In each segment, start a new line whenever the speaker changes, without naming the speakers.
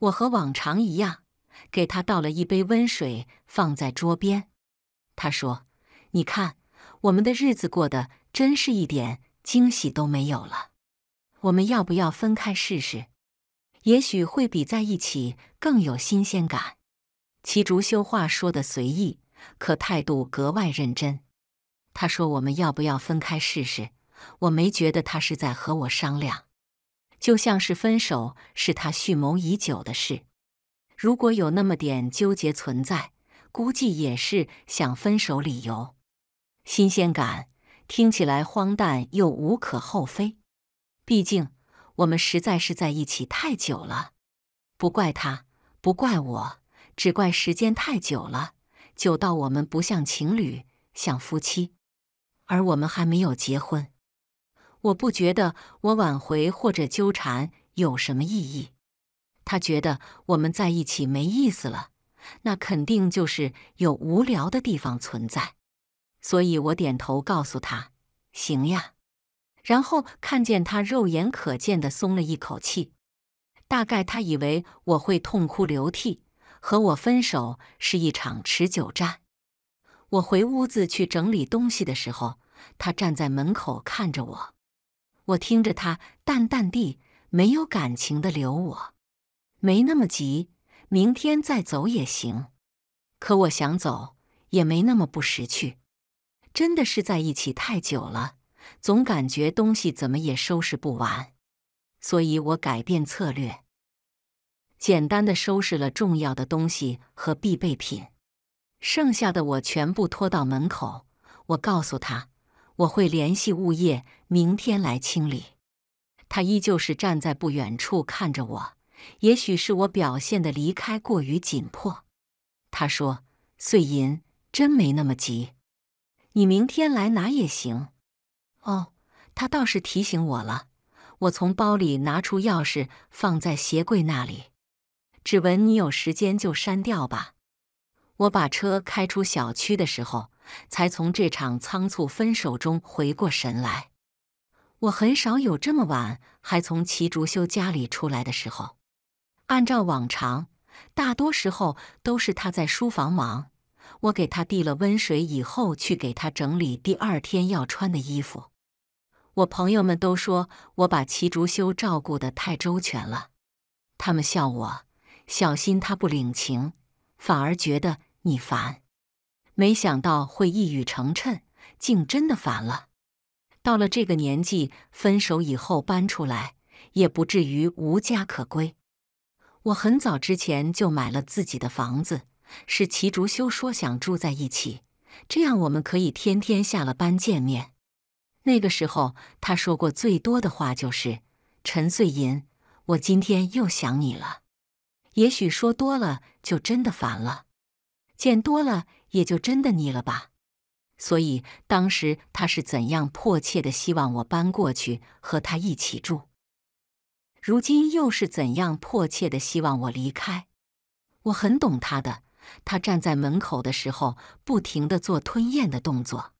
我和往常一样，给他倒了一杯温水，放在桌边。他说：“你看，我们的日子过得真是一点惊喜都没有了。我们要不要分开试试？也许会比在一起更有新鲜感。”齐竹修话说的随意，可态度格外认真。他说：“我们要不要分开试试？”我没觉得他是在和我商量。就像是分手是他蓄谋已久的事，如果有那么点纠结存在，估计也是想分手理由。新鲜感听起来荒诞又无可厚非，毕竟我们实在是在一起太久了。不怪他，不怪我，只怪时间太久了，久到我们不像情侣，像夫妻，而我们还没有结婚。我不觉得我挽回或者纠缠有什么意义。他觉得我们在一起没意思了，那肯定就是有无聊的地方存在。所以我点头告诉他：“行呀。”然后看见他肉眼可见的松了一口气。大概他以为我会痛哭流涕，和我分手是一场持久战。我回屋子去整理东西的时候，他站在门口看着我。我听着，他淡淡地、没有感情的留我，没那么急，明天再走也行。可我想走，也没那么不识趣。真的是在一起太久了，总感觉东西怎么也收拾不完，所以我改变策略，简单的收拾了重要的东西和必备品，剩下的我全部拖到门口。我告诉他。我会联系物业，明天来清理。他依旧是站在不远处看着我。也许是我表现的离开过于紧迫，他说：“碎银真没那么急，你明天来拿也行。”哦，他倒是提醒我了。我从包里拿出钥匙，放在鞋柜那里。指纹，你有时间就删掉吧。我把车开出小区的时候。才从这场仓促分手中回过神来。我很少有这么晚还从齐竹修家里出来的时候。按照往常，大多时候都是他在书房忙，我给他递了温水以后，去给他整理第二天要穿的衣服。我朋友们都说我把齐竹修照顾的太周全了，他们笑我，小心他不领情，反而觉得你烦。没想到会一语成谶，竟真的烦了。到了这个年纪，分手以后搬出来，也不至于无家可归。我很早之前就买了自己的房子，是齐竹修说想住在一起，这样我们可以天天下了班见面。那个时候他说过最多的话就是：“陈穗银，我今天又想你了。”也许说多了就真的烦了，见多了。也就真的腻了吧，所以当时他是怎样迫切的希望我搬过去和他一起住，如今又是怎样迫切的希望我离开？我很懂他的，他站在门口的时候不停的做吞咽的动作，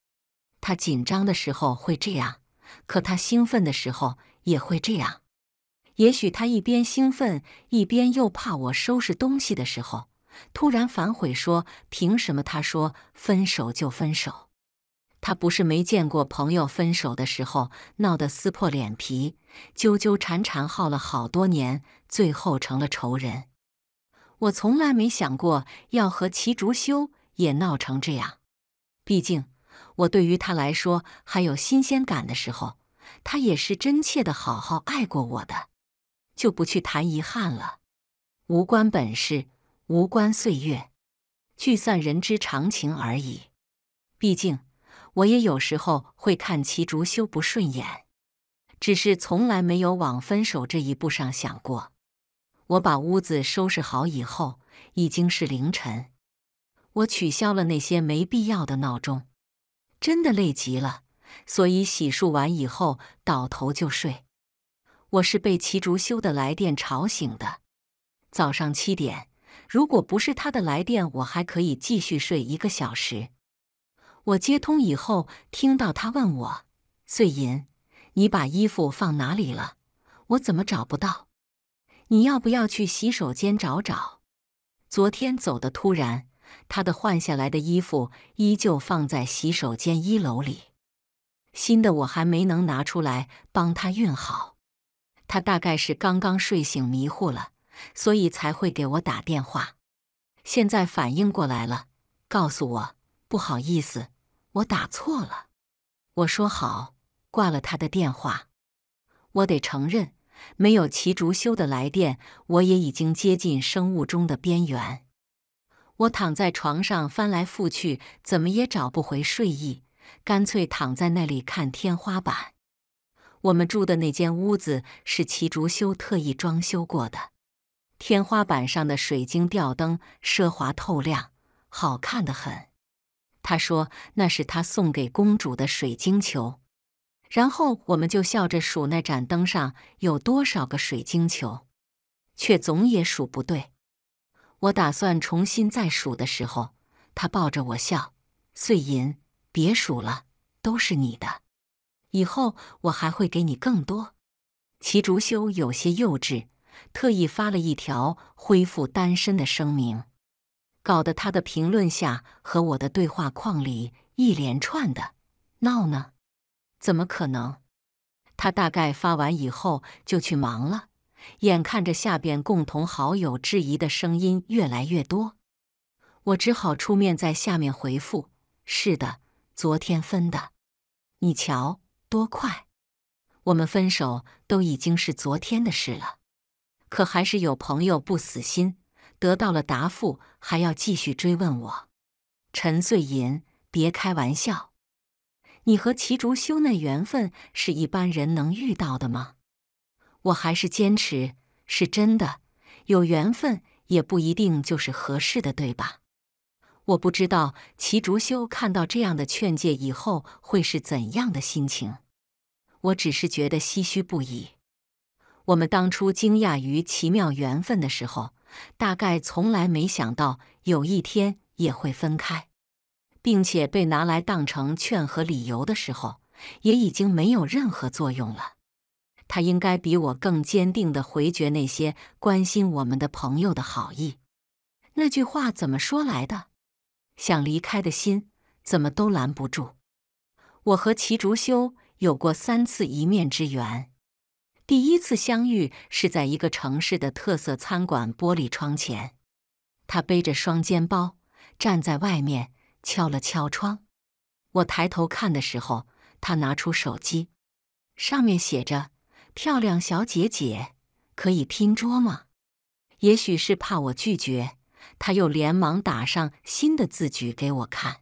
他紧张的时候会这样，可他兴奋的时候也会这样。也许他一边兴奋，一边又怕我收拾东西的时候。突然反悔说：“凭什么？他说分手就分手。他不是没见过朋友分手的时候闹得撕破脸皮，纠纠缠缠耗了好多年，最后成了仇人。我从来没想过要和齐竹修也闹成这样。毕竟我对于他来说还有新鲜感的时候，他也是真切的好好爱过我的。就不去谈遗憾了，无关本事。”无关岁月，聚散人之常情而已。毕竟我也有时候会看齐竹修不顺眼，只是从来没有往分手这一步上想过。我把屋子收拾好以后，已经是凌晨。我取消了那些没必要的闹钟，真的累极了，所以洗漱完以后倒头就睡。我是被齐竹修的来电吵醒的，早上七点。如果不是他的来电，我还可以继续睡一个小时。我接通以后，听到他问我：“碎银，你把衣服放哪里了？我怎么找不到？你要不要去洗手间找找？”昨天走的突然，他的换下来的衣服依旧放在洗手间一楼里，新的我还没能拿出来帮他熨好。他大概是刚刚睡醒，迷糊了。所以才会给我打电话。现在反应过来了，告诉我不好意思，我打错了。我说好，挂了他的电话。我得承认，没有齐竹修的来电，我也已经接近生物钟的边缘。我躺在床上翻来覆去，怎么也找不回睡意，干脆躺在那里看天花板。我们住的那间屋子是齐竹修特意装修过的。天花板上的水晶吊灯奢华透亮，好看的很。他说那是他送给公主的水晶球。然后我们就笑着数那盏灯上有多少个水晶球，却总也数不对。我打算重新再数的时候，他抱着我笑：“碎银，别数了，都是你的。以后我还会给你更多。”齐竹修有些幼稚。特意发了一条恢复单身的声明，搞得他的评论下和我的对话框里一连串的闹呢。怎么可能？他大概发完以后就去忙了。眼看着下边共同好友质疑的声音越来越多，我只好出面在下面回复：“是的，昨天分的。你瞧多快，我们分手都已经是昨天的事了。”可还是有朋友不死心，得到了答复还要继续追问我。陈穗银，别开玩笑，你和齐竹修那缘分是一般人能遇到的吗？我还是坚持是真的，有缘分也不一定就是合适的，对吧？我不知道齐竹修看到这样的劝诫以后会是怎样的心情，我只是觉得唏嘘不已。我们当初惊讶于奇妙缘分的时候，大概从来没想到有一天也会分开，并且被拿来当成劝和理由的时候，也已经没有任何作用了。他应该比我更坚定的回绝那些关心我们的朋友的好意。那句话怎么说来的？想离开的心怎么都拦不住。我和齐竹修有过三次一面之缘。第一次相遇是在一个城市的特色餐馆玻璃窗前，他背着双肩包站在外面敲了敲窗。我抬头看的时候，他拿出手机，上面写着：“漂亮小姐姐，可以拼桌吗？”也许是怕我拒绝，他又连忙打上新的字句给我看。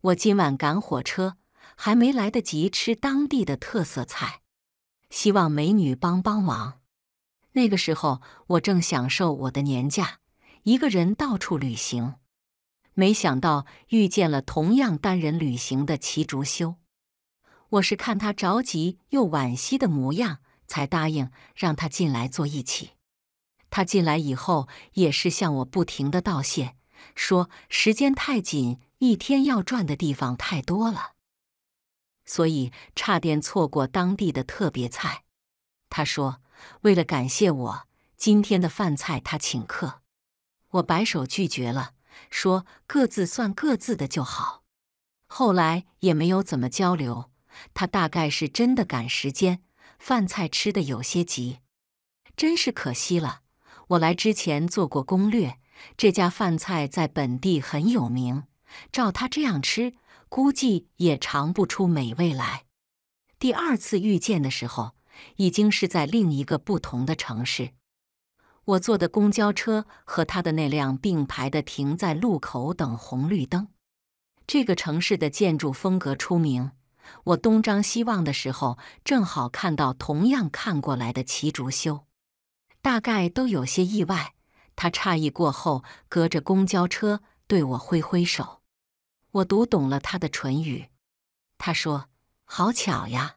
我今晚赶火车，还没来得及吃当地的特色菜。希望美女帮帮忙。那个时候我正享受我的年假，一个人到处旅行，没想到遇见了同样单人旅行的齐竹修。我是看他着急又惋惜的模样，才答应让他进来坐一起。他进来以后也是向我不停的道谢，说时间太紧，一天要转的地方太多了。所以差点错过当地的特别菜，他说：“为了感谢我今天的饭菜，他请客。”我摆手拒绝了，说：“各自算各自的就好。”后来也没有怎么交流，他大概是真的赶时间，饭菜吃的有些急，真是可惜了。我来之前做过攻略，这家饭菜在本地很有名，照他这样吃。估计也尝不出美味来。第二次遇见的时候，已经是在另一个不同的城市。我坐的公交车和他的那辆并排的停在路口等红绿灯。这个城市的建筑风格出名。我东张西望的时候，正好看到同样看过来的齐竹修。大概都有些意外。他诧异过后，隔着公交车对我挥挥手。我读懂了他的唇语，他说：“好巧呀！”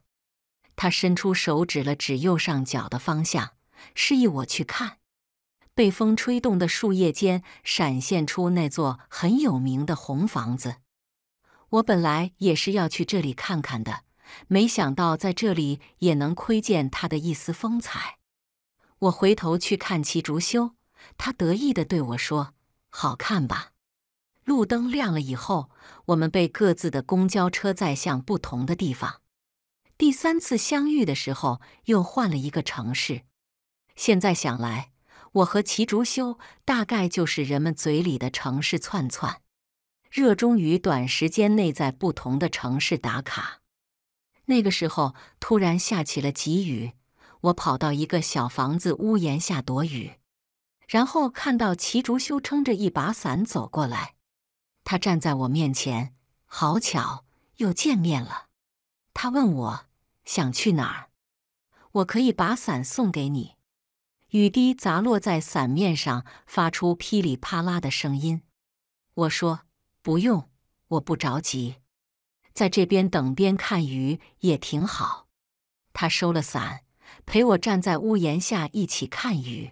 他伸出手指了指右上角的方向，示意我去看。被风吹动的树叶间闪现出那座很有名的红房子。我本来也是要去这里看看的，没想到在这里也能窥见他的一丝风采。我回头去看齐竹修，他得意的对我说：“好看吧？”路灯亮了以后，我们被各自的公交车载向不同的地方。第三次相遇的时候，又换了一个城市。现在想来，我和齐竹修大概就是人们嘴里的“城市窜窜”，热衷于短时间内在不同的城市打卡。那个时候突然下起了急雨，我跑到一个小房子屋檐下躲雨，然后看到齐竹修撑着一把伞走过来。他站在我面前，好巧，又见面了。他问我想去哪儿，我可以把伞送给你。雨滴砸落在伞面上，发出噼里啪啦的声音。我说不用，我不着急，在这边等边看雨也挺好。他收了伞，陪我站在屋檐下一起看雨。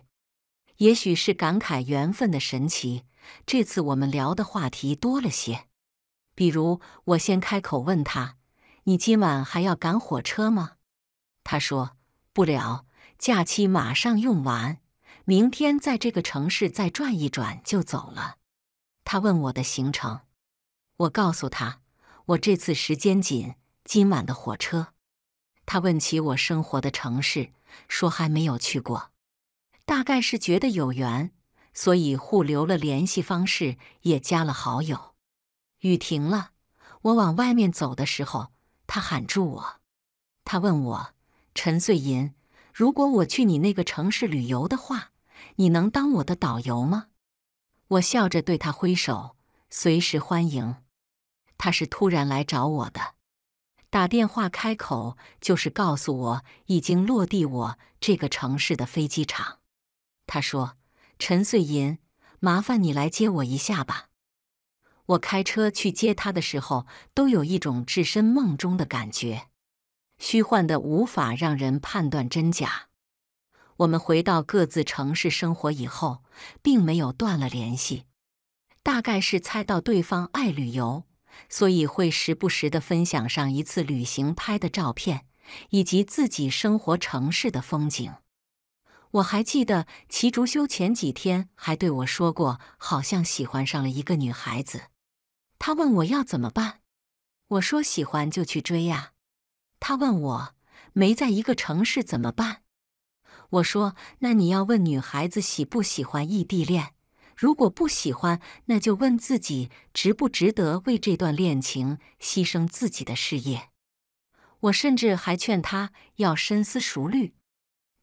也许是感慨缘分的神奇。这次我们聊的话题多了些，比如我先开口问他：“你今晚还要赶火车吗？”他说：“不了，假期马上用完，明天在这个城市再转一转就走了。”他问我的行程，我告诉他我这次时间紧，今晚的火车。他问起我生活的城市，说还没有去过，大概是觉得有缘。所以互留了联系方式，也加了好友。雨停了，我往外面走的时候，他喊住我，他问我：“陈穗银，如果我去你那个城市旅游的话，你能当我的导游吗？”我笑着对他挥手，随时欢迎。他是突然来找我的，打电话开口就是告诉我已经落地我这个城市的飞机场。他说。陈穗银，麻烦你来接我一下吧。我开车去接他的时候，都有一种置身梦中的感觉，虚幻的无法让人判断真假。我们回到各自城市生活以后，并没有断了联系。大概是猜到对方爱旅游，所以会时不时的分享上一次旅行拍的照片，以及自己生活城市的风景。我还记得齐竹修前几天还对我说过，好像喜欢上了一个女孩子。他问我要怎么办，我说喜欢就去追呀。他问我没在一个城市怎么办，我说那你要问女孩子喜不喜欢异地恋。如果不喜欢，那就问自己值不值得为这段恋情牺牲自己的事业。我甚至还劝他要深思熟虑。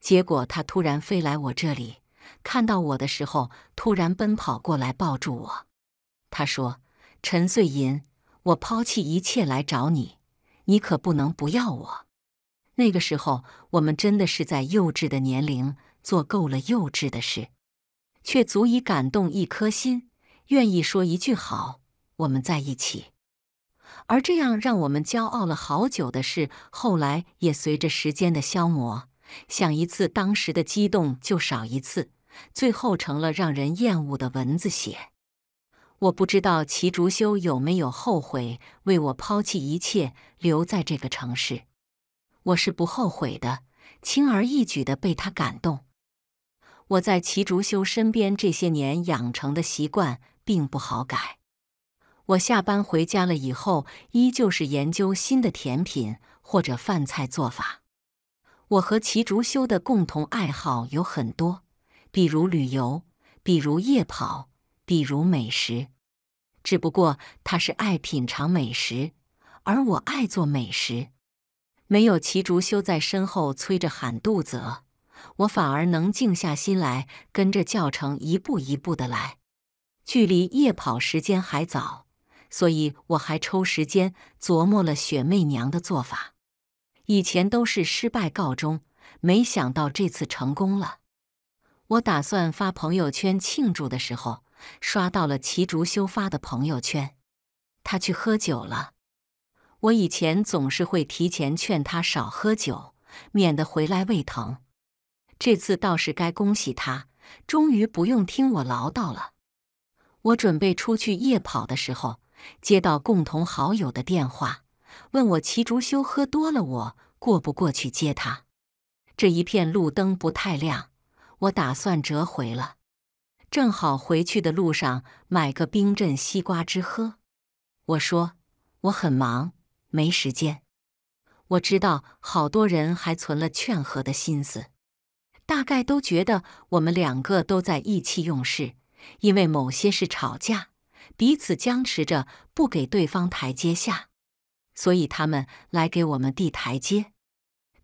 结果他突然飞来我这里，看到我的时候，突然奔跑过来抱住我。他说：“陈穗银，我抛弃一切来找你，你可不能不要我。”那个时候，我们真的是在幼稚的年龄做够了幼稚的事，却足以感动一颗心，愿意说一句“好，我们在一起”。而这样让我们骄傲了好久的事，后来也随着时间的消磨。想一次当时的激动就少一次，最后成了让人厌恶的蚊子血。我不知道齐竹修有没有后悔为我抛弃一切留在这个城市。我是不后悔的，轻而易举的被他感动。我在齐竹修身边这些年养成的习惯并不好改。我下班回家了以后，依旧是研究新的甜品或者饭菜做法。我和齐竹修的共同爱好有很多，比如旅游，比如夜跑，比如美食。只不过他是爱品尝美食，而我爱做美食。没有齐竹修在身后催着喊肚子，我反而能静下心来跟着教程一步一步的来。距离夜跑时间还早，所以我还抽时间琢磨了雪媚娘的做法。以前都是失败告终，没想到这次成功了。我打算发朋友圈庆祝的时候，刷到了齐竹修发的朋友圈，他去喝酒了。我以前总是会提前劝他少喝酒，免得回来胃疼。这次倒是该恭喜他，终于不用听我唠叨了。我准备出去夜跑的时候，接到共同好友的电话。问我齐竹修喝多了，我过不过去接他？这一片路灯不太亮，我打算折回了。正好回去的路上买个冰镇西瓜汁喝。我说我很忙，没时间。我知道好多人还存了劝和的心思，大概都觉得我们两个都在意气用事，因为某些事吵架，彼此僵持着不给对方台阶下。所以他们来给我们递台阶，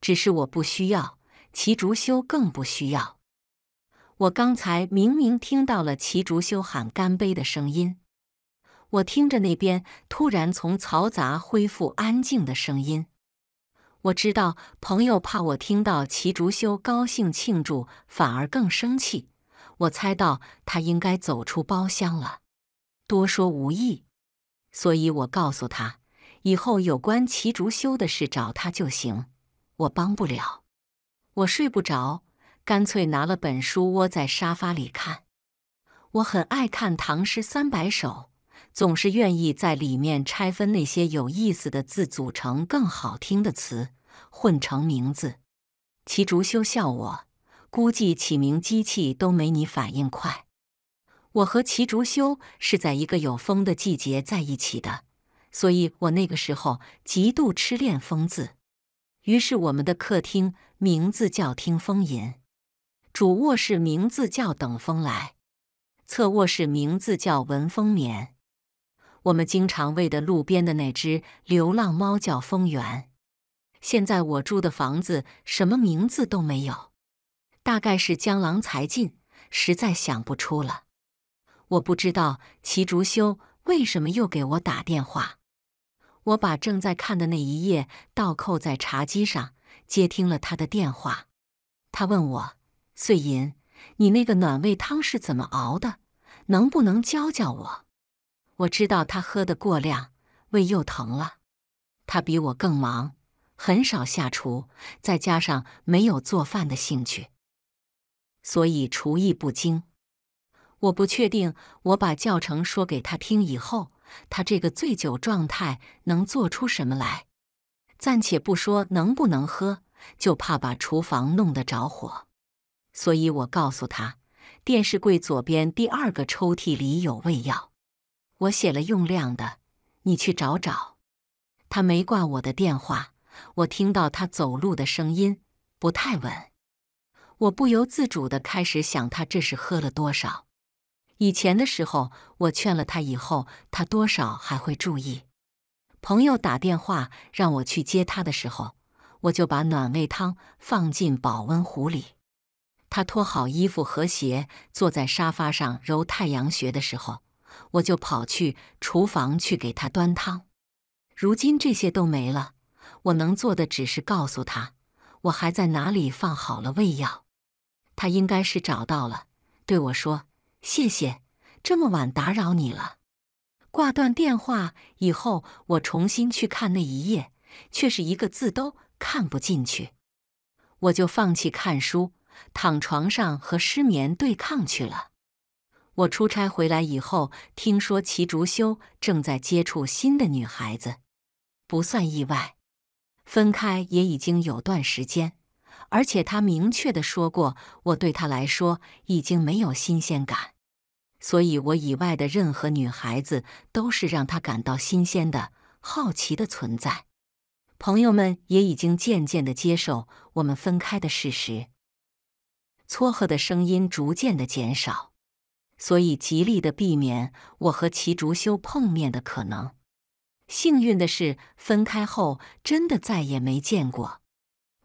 只是我不需要，齐竹修更不需要。我刚才明明听到了齐竹修喊“干杯”的声音，我听着那边突然从嘈杂恢复安静的声音，我知道朋友怕我听到齐竹修高兴庆祝反而更生气，我猜到他应该走出包厢了，多说无益，所以我告诉他。以后有关齐竹修的事找他就行，我帮不了。我睡不着，干脆拿了本书窝在沙发里看。我很爱看《唐诗三百首》，总是愿意在里面拆分那些有意思的字，组成更好听的词，混成名字。齐竹修笑我，估计起名机器都没你反应快。我和齐竹修是在一个有风的季节在一起的。所以我那个时候极度痴恋“风”字，于是我们的客厅名字叫“听风吟”，主卧室名字叫“等风来”，侧卧室名字叫“闻风眠”。我们经常喂的路边的那只流浪猫叫“风源”。现在我住的房子什么名字都没有，大概是江郎才尽，实在想不出了。我不知道齐竹修为什么又给我打电话。我把正在看的那一页倒扣在茶几上，接听了他的电话。他问我：“碎银，你那个暖胃汤是怎么熬的？能不能教教我？”我知道他喝的过量，胃又疼了。他比我更忙，很少下厨，再加上没有做饭的兴趣，所以厨艺不精。我不确定我把教程说给他听以后。他这个醉酒状态能做出什么来？暂且不说能不能喝，就怕把厨房弄得着火。所以我告诉他，电视柜左边第二个抽屉里有胃药，我写了用量的，你去找找。他没挂我的电话，我听到他走路的声音不太稳，我不由自主的开始想，他这是喝了多少。以前的时候，我劝了他，以后他多少还会注意。朋友打电话让我去接他的时候，我就把暖胃汤放进保温壶里。他脱好衣服和鞋，坐在沙发上揉太阳穴的时候，我就跑去厨房去给他端汤。如今这些都没了，我能做的只是告诉他，我还在哪里放好了胃药。他应该是找到了，对我说。谢谢，这么晚打扰你了。挂断电话以后，我重新去看那一页，却是一个字都看不进去。我就放弃看书，躺床上和失眠对抗去了。我出差回来以后，听说齐竹修正在接触新的女孩子，不算意外。分开也已经有段时间。而且他明确的说过，我对他来说已经没有新鲜感，所以我以外的任何女孩子都是让他感到新鲜的好奇的存在。朋友们也已经渐渐的接受我们分开的事实，撮合的声音逐渐的减少，所以极力的避免我和齐竹修碰面的可能。幸运的是，分开后真的再也没见过。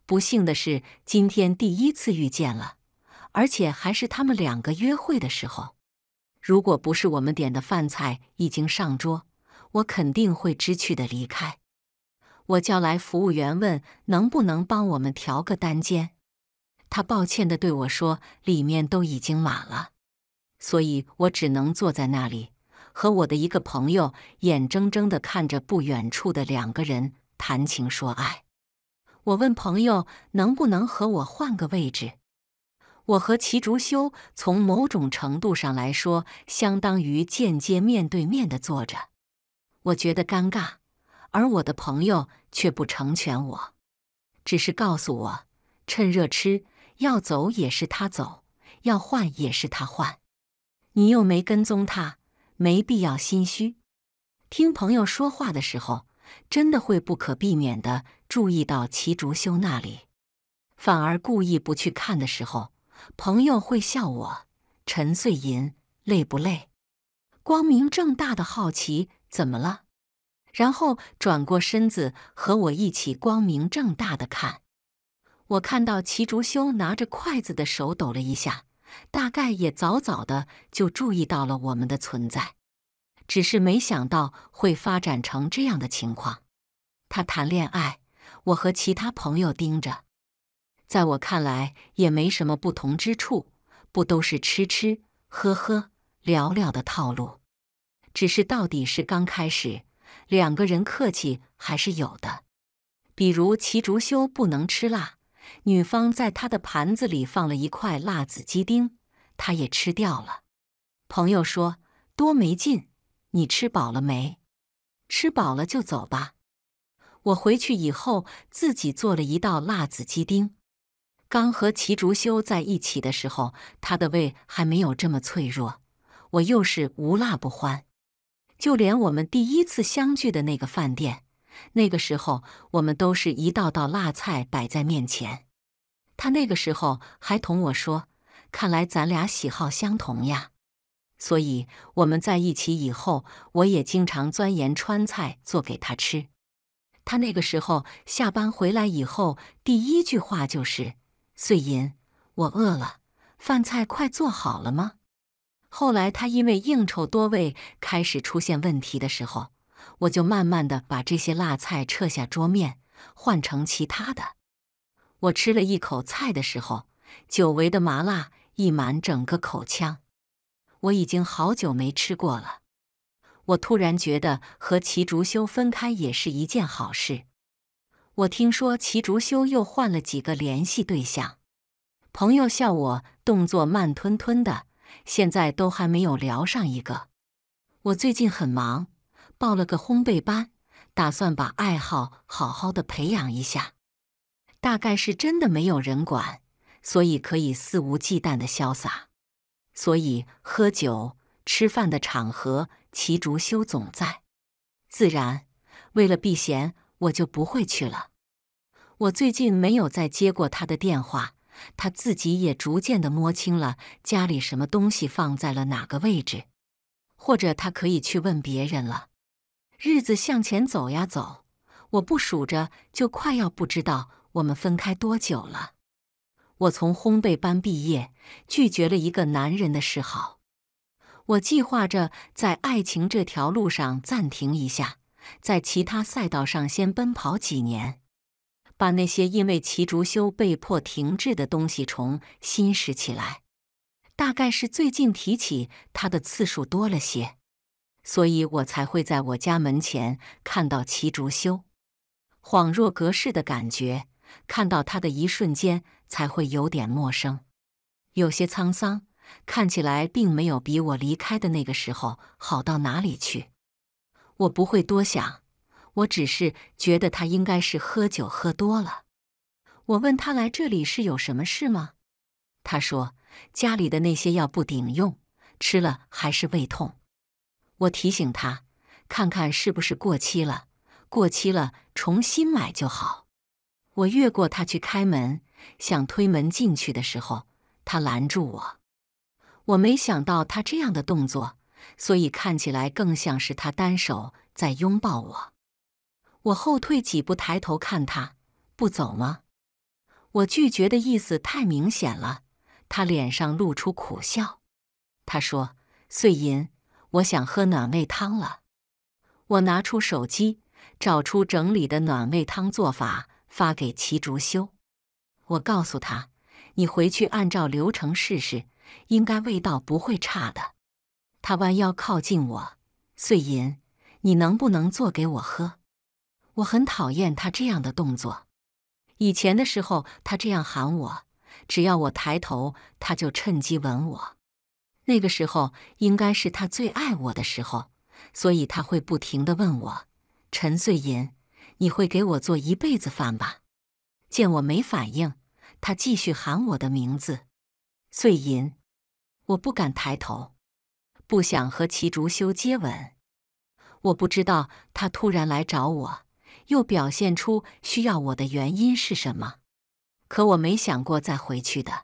不幸的是，今天第一次遇见了，而且还是他们两个约会的时候。如果不是我们点的饭菜已经上桌，我肯定会知趣的离开。我叫来服务员问能不能帮我们调个单间，他抱歉的对我说里面都已经满了，所以我只能坐在那里，和我的一个朋友眼睁睁的看着不远处的两个人谈情说爱。我问朋友能不能和我换个位置。我和齐竹修从某种程度上来说，相当于间接面对面的坐着，我觉得尴尬，而我的朋友却不成全我，只是告诉我：“趁热吃，要走也是他走，要换也是他换。你又没跟踪他，没必要心虚。”听朋友说话的时候。真的会不可避免地注意到齐竹修那里，反而故意不去看的时候，朋友会笑我陈碎银累不累？光明正大的好奇怎么了？然后转过身子和我一起光明正大的看。我看到齐竹修拿着筷子的手抖了一下，大概也早早的就注意到了我们的存在。只是没想到会发展成这样的情况。他谈恋爱，我和其他朋友盯着，在我看来也没什么不同之处，不都是吃吃、喝喝、聊聊的套路？只是到底是刚开始，两个人客气还是有的。比如齐竹修不能吃辣，女方在他的盘子里放了一块辣子鸡丁，他也吃掉了。朋友说多没劲。你吃饱了没？吃饱了就走吧。我回去以后自己做了一道辣子鸡丁。刚和齐竹修在一起的时候，他的胃还没有这么脆弱。我又是无辣不欢，就连我们第一次相聚的那个饭店，那个时候我们都是一道道辣菜摆在面前。他那个时候还同我说：“看来咱俩喜好相同呀。”所以，我们在一起以后，我也经常钻研川菜做给他吃。他那个时候下班回来以后，第一句话就是：“碎银，我饿了，饭菜快做好了吗？”后来，他因为应酬多胃开始出现问题的时候，我就慢慢的把这些辣菜撤下桌面，换成其他的。我吃了一口菜的时候，久违的麻辣溢满整个口腔。我已经好久没吃过了。我突然觉得和齐竹修分开也是一件好事。我听说齐竹修又换了几个联系对象。朋友笑我动作慢吞吞的，现在都还没有聊上一个。我最近很忙，报了个烘焙班，打算把爱好好好的培养一下。大概是真的没有人管，所以可以肆无忌惮的潇洒。所以喝酒、吃饭的场合，齐竹修总在。自然，为了避嫌，我就不会去了。我最近没有再接过他的电话，他自己也逐渐的摸清了家里什么东西放在了哪个位置，或者他可以去问别人了。日子向前走呀走，我不数着，就快要不知道我们分开多久了。我从烘焙班毕业，拒绝了一个男人的示好。我计划着在爱情这条路上暂停一下，在其他赛道上先奔跑几年，把那些因为齐竹修被迫停滞的东西重新拾起来。大概是最近提起他的次数多了些，所以我才会在我家门前看到齐竹修，恍若隔世的感觉。看到他的一瞬间。才会有点陌生，有些沧桑，看起来并没有比我离开的那个时候好到哪里去。我不会多想，我只是觉得他应该是喝酒喝多了。我问他来这里是有什么事吗？他说家里的那些药不顶用，吃了还是胃痛。我提醒他看看是不是过期了，过期了重新买就好。我越过他去开门。想推门进去的时候，他拦住我。我没想到他这样的动作，所以看起来更像是他单手在拥抱我。我后退几步，抬头看他，不走吗？我拒绝的意思太明显了。他脸上露出苦笑。他说：“碎银，我想喝暖胃汤了。”我拿出手机，找出整理的暖胃汤做法，发给齐竹修。我告诉他：“你回去按照流程试试，应该味道不会差的。”他弯腰靠近我，碎银，你能不能做给我喝？我很讨厌他这样的动作。以前的时候，他这样喊我，只要我抬头，他就趁机吻我。那个时候应该是他最爱我的时候，所以他会不停的问我：“陈碎银，你会给我做一辈子饭吧？”见我没反应，他继续喊我的名字“碎银”，我不敢抬头，不想和齐竹修接吻。我不知道他突然来找我，又表现出需要我的原因是什么。可我没想过再回去的。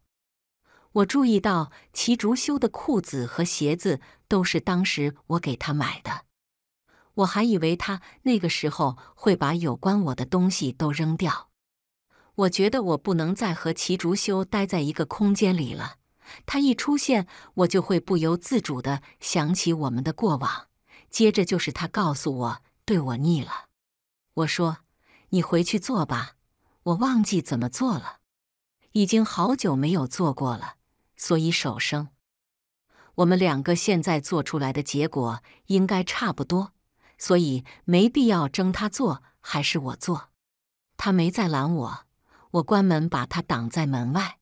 我注意到齐竹修的裤子和鞋子都是当时我给他买的，我还以为他那个时候会把有关我的东西都扔掉。我觉得我不能再和齐竹修待在一个空间里了。他一出现，我就会不由自主的想起我们的过往。接着就是他告诉我，对我腻了。我说：“你回去做吧，我忘记怎么做了，已经好久没有做过了，所以手生。”我们两个现在做出来的结果应该差不多，所以没必要争他做还是我做。他没再拦我。我关门，把他挡在门外。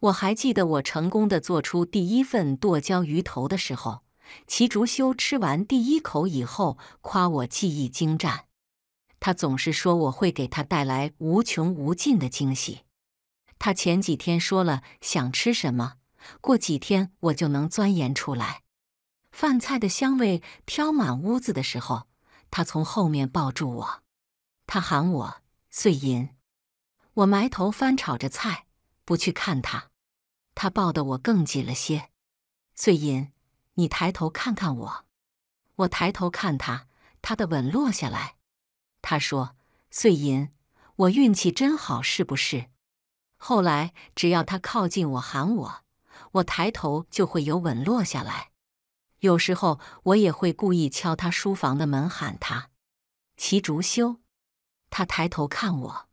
我还记得，我成功的做出第一份剁椒鱼头的时候，齐竹修吃完第一口以后，夸我技艺精湛。他总是说我会给他带来无穷无尽的惊喜。他前几天说了想吃什么，过几天我就能钻研出来。饭菜的香味飘满屋子的时候，他从后面抱住我，他喊我碎银。我埋头翻炒着菜，不去看他。他抱得我更紧了些。碎银，你抬头看看我。我抬头看他，他的吻落下来。他说：“碎银，我运气真好，是不是？”后来，只要他靠近我喊我，我抬头就会有吻落下来。有时候，我也会故意敲他书房的门喊他：“齐竹修。”他抬头看我。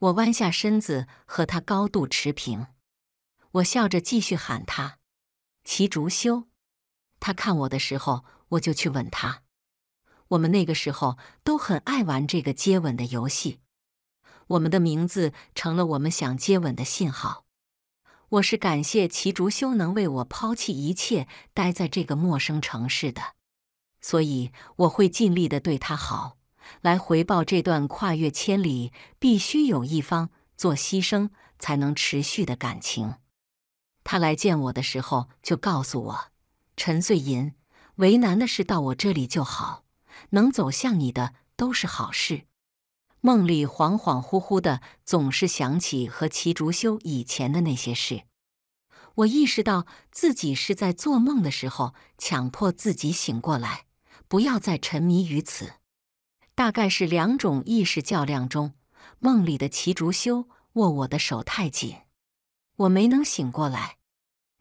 我弯下身子和他高度持平，我笑着继续喊他齐竹修。他看我的时候，我就去吻他。我们那个时候都很爱玩这个接吻的游戏，我们的名字成了我们想接吻的信号。我是感谢齐竹修能为我抛弃一切，待在这个陌生城市的，所以我会尽力的对他好。来回报这段跨越千里，必须有一方做牺牲才能持续的感情。他来见我的时候，就告诉我：“陈穗银，为难的事到我这里就好，能走向你的都是好事。”梦里恍恍惚惚的，总是想起和齐竹修以前的那些事。我意识到自己是在做梦的时候，强迫自己醒过来，不要再沉迷于此。大概是两种意识较量中，梦里的齐竹修握我的手太紧，我没能醒过来。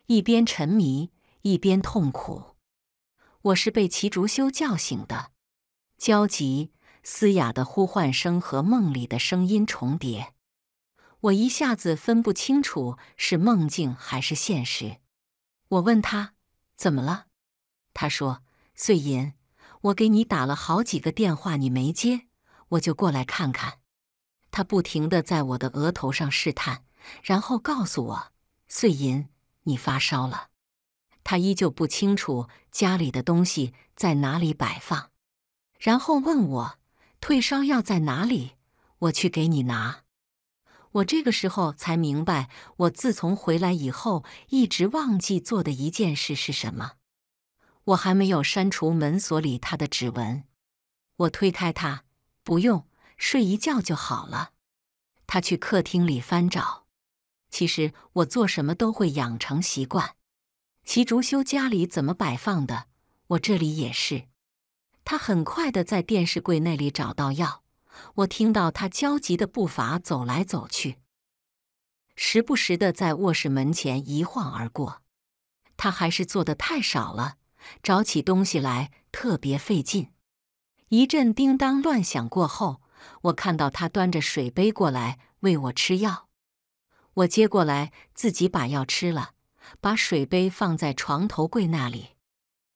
一边沉迷，一边痛苦。我是被齐竹修叫醒的，焦急嘶哑的呼唤声和梦里的声音重叠，我一下子分不清楚是梦境还是现实。我问他怎么了，他说：“碎银。”我给你打了好几个电话，你没接，我就过来看看。他不停的在我的额头上试探，然后告诉我：“碎银，你发烧了。”他依旧不清楚家里的东西在哪里摆放，然后问我：“退烧药在哪里？”我去给你拿。我这个时候才明白，我自从回来以后一直忘记做的一件事是什么。我还没有删除门锁里他的指纹。我推开他，不用，睡一觉就好了。他去客厅里翻找。其实我做什么都会养成习惯。齐竹修家里怎么摆放的，我这里也是。他很快的在电视柜那里找到药。我听到他焦急的步伐走来走去，时不时的在卧室门前一晃而过。他还是做的太少了。找起东西来特别费劲。一阵叮当乱响过后，我看到他端着水杯过来喂我吃药。我接过来自己把药吃了，把水杯放在床头柜那里。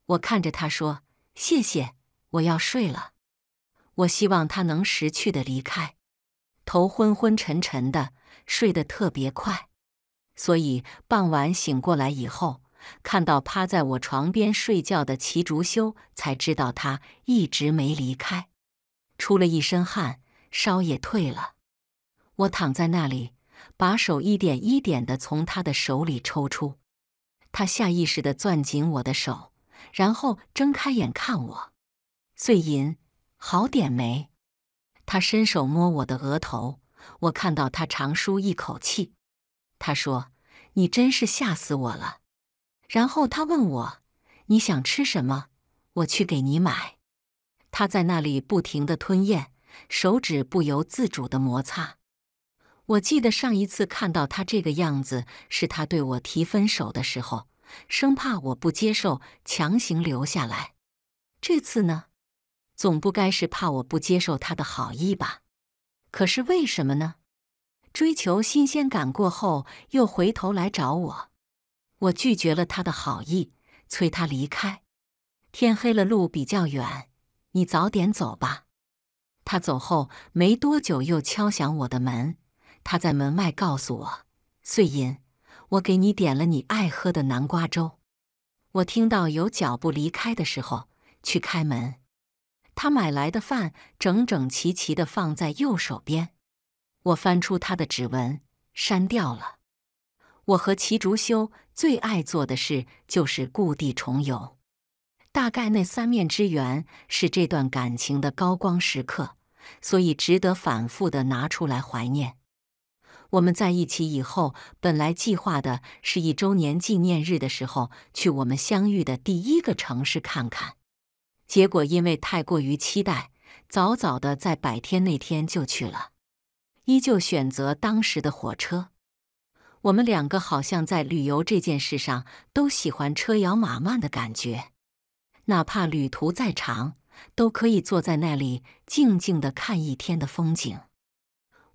我看着他说：“谢谢，我要睡了。”我希望他能识趣的离开。头昏昏沉沉的，睡得特别快，所以傍晚醒过来以后。看到趴在我床边睡觉的齐竹修，才知道他一直没离开，出了一身汗，烧也退了。我躺在那里，把手一点一点的从他的手里抽出。他下意识的攥紧我的手，然后睁开眼看我：“碎银，好点没？”他伸手摸我的额头。我看到他长舒一口气。他说：“你真是吓死我了。”然后他问我：“你想吃什么？我去给你买。”他在那里不停的吞咽，手指不由自主的摩擦。我记得上一次看到他这个样子，是他对我提分手的时候，生怕我不接受，强行留下来。这次呢，总不该是怕我不接受他的好意吧？可是为什么呢？追求新鲜感过后，又回头来找我。我拒绝了他的好意，催他离开。天黑了，路比较远，你早点走吧。他走后没多久，又敲响我的门。他在门外告诉我：“碎银，我给你点了你爱喝的南瓜粥。”我听到有脚步离开的时候，去开门。他买来的饭整整齐齐地放在右手边。我翻出他的指纹，删掉了。我和齐竹修最爱做的事就是故地重游，大概那三面之缘是这段感情的高光时刻，所以值得反复的拿出来怀念。我们在一起以后，本来计划的是一周年纪念日的时候去我们相遇的第一个城市看看，结果因为太过于期待，早早的在百天那天就去了，依旧选择当时的火车。我们两个好像在旅游这件事上都喜欢车摇马慢的感觉，哪怕旅途再长，都可以坐在那里静静的看一天的风景。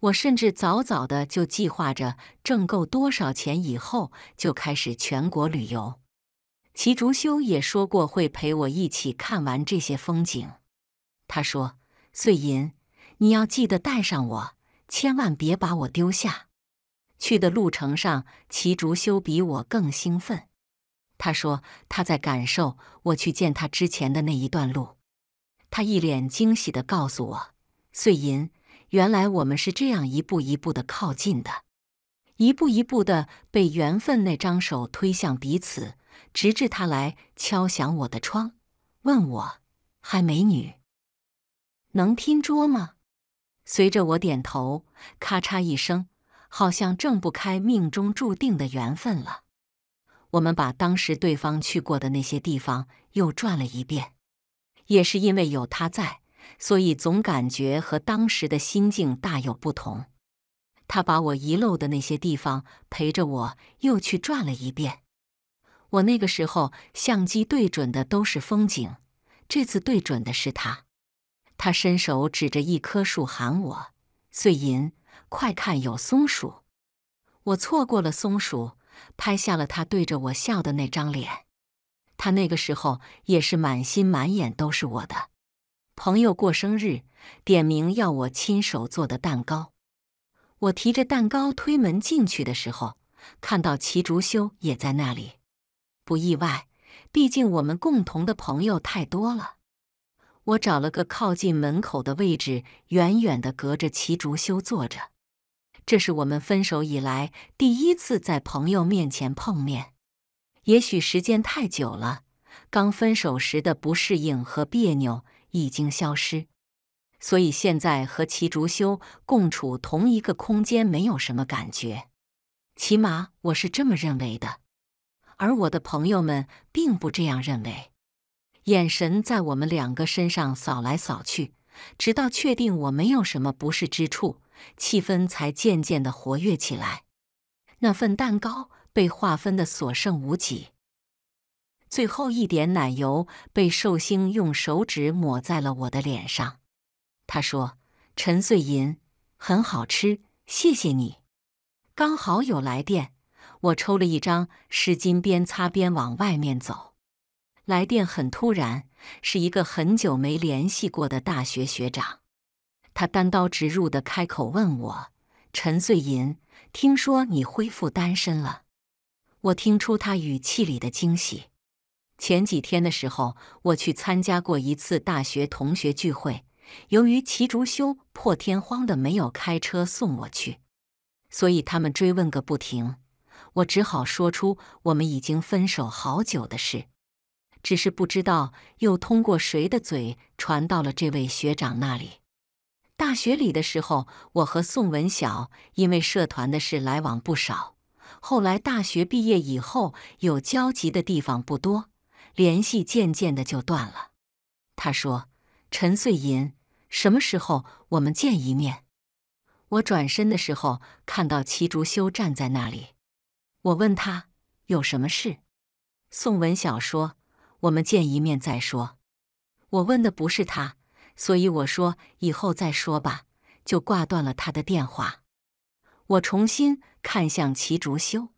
我甚至早早的就计划着挣够多少钱以后就开始全国旅游。齐竹修也说过会陪我一起看完这些风景。他说：“碎银，你要记得带上我，千万别把我丢下。”去的路程上，齐竹修比我更兴奋。他说：“他在感受我去见他之前的那一段路。”他一脸惊喜的告诉我：“碎银，原来我们是这样一步一步的靠近的，一步一步的被缘分那张手推向彼此，直至他来敲响我的窗，问我：‘嗨，美女，能拼桌吗？’”随着我点头，咔嚓一声。好像挣不开命中注定的缘分了。我们把当时对方去过的那些地方又转了一遍，也是因为有他在，所以总感觉和当时的心境大有不同。他把我遗漏的那些地方陪着我又去转了一遍。我那个时候相机对准的都是风景，这次对准的是他。他伸手指着一棵树喊我：“碎银。”快看，有松鼠！我错过了松鼠，拍下了他对着我笑的那张脸。他那个时候也是满心满眼都是我的朋友过生日，点名要我亲手做的蛋糕。我提着蛋糕推门进去的时候，看到齐竹修也在那里。不意外，毕竟我们共同的朋友太多了。我找了个靠近门口的位置，远远的隔着齐竹修坐着。这是我们分手以来第一次在朋友面前碰面，也许时间太久了，刚分手时的不适应和别扭已经消失，所以现在和齐竹修共处同一个空间没有什么感觉，起码我是这么认为的。而我的朋友们并不这样认为，眼神在我们两个身上扫来扫去，直到确定我没有什么不适之处。气氛才渐渐的活跃起来。那份蛋糕被划分的所剩无几，最后一点奶油被寿星用手指抹在了我的脸上。他说：“陈穗银，很好吃，谢谢你。”刚好有来电，我抽了一张湿巾，边擦边往外面走。来电很突然，是一个很久没联系过的大学学长。他单刀直入的开口问我：“陈穗银，听说你恢复单身了？”我听出他语气里的惊喜。前几天的时候，我去参加过一次大学同学聚会，由于齐竹修破天荒的没有开车送我去，所以他们追问个不停，我只好说出我们已经分手好久的事，只是不知道又通过谁的嘴传到了这位学长那里。大学里的时候，我和宋文晓因为社团的事来往不少。后来大学毕业以后，有交集的地方不多，联系渐渐的就断了。他说：“陈穗银，什么时候我们见一面？”我转身的时候，看到齐竹修站在那里。我问他有什么事。宋文晓说：“我们见一面再说。”我问的不是他。所以我说以后再说吧，就挂断了他的电话。我重新看向齐竹修，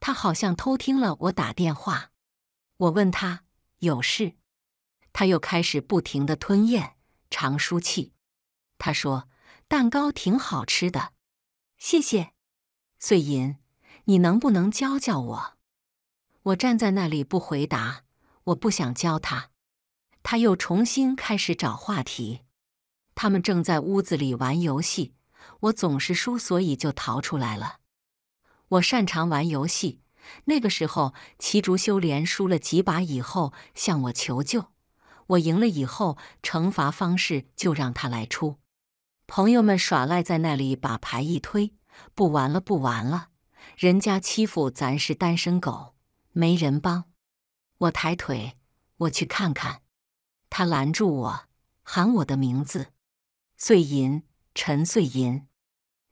他好像偷听了我打电话。我问他有事，他又开始不停的吞咽、长舒气。他说蛋糕挺好吃的，谢谢。碎银，你能不能教教我？我站在那里不回答，我不想教他。他又重新开始找话题。他们正在屋子里玩游戏，我总是输，所以就逃出来了。我擅长玩游戏。那个时候，齐竹修连输了几把以后向我求救。我赢了以后，惩罚方式就让他来出。朋友们耍赖，在那里把牌一推，不玩了，不玩了。人家欺负咱是单身狗，没人帮。我抬腿，我去看看。他拦住我，喊我的名字：“碎银，陈碎银。”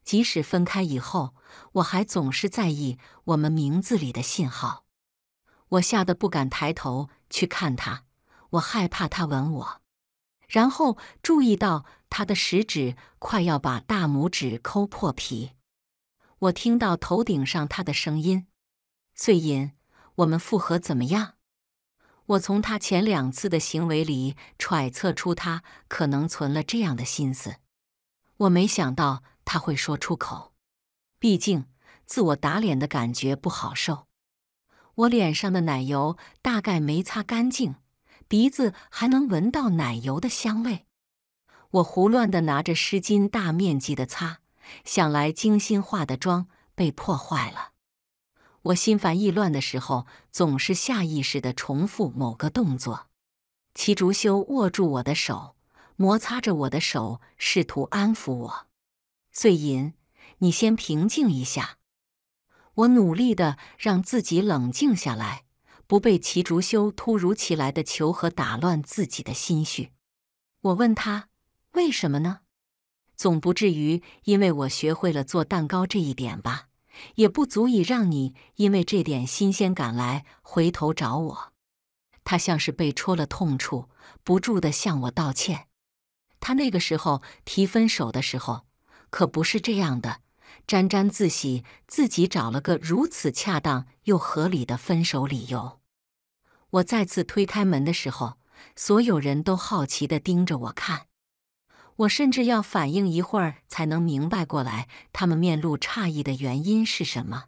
即使分开以后，我还总是在意我们名字里的信号。我吓得不敢抬头去看他，我害怕他吻我。然后注意到他的食指快要把大拇指抠破皮。我听到头顶上他的声音：“碎银，我们复合怎么样？”我从他前两次的行为里揣测出他可能存了这样的心思，我没想到他会说出口。毕竟自我打脸的感觉不好受。我脸上的奶油大概没擦干净，鼻子还能闻到奶油的香味。我胡乱的拿着湿巾大面积的擦，想来精心化的妆被破坏了。我心烦意乱的时候，总是下意识的重复某个动作。齐竹修握住我的手，摩擦着我的手，试图安抚我。碎银，你先平静一下。我努力的让自己冷静下来，不被齐竹修突如其来的求和打乱自己的心绪。我问他：“为什么呢？总不至于因为我学会了做蛋糕这一点吧？”也不足以让你因为这点新鲜感来回头找我。他像是被戳了痛处，不住地向我道歉。他那个时候提分手的时候可不是这样的，沾沾自喜，自己找了个如此恰当又合理的分手理由。我再次推开门的时候，所有人都好奇地盯着我看。我甚至要反应一会儿才能明白过来，他们面露诧异的原因是什么。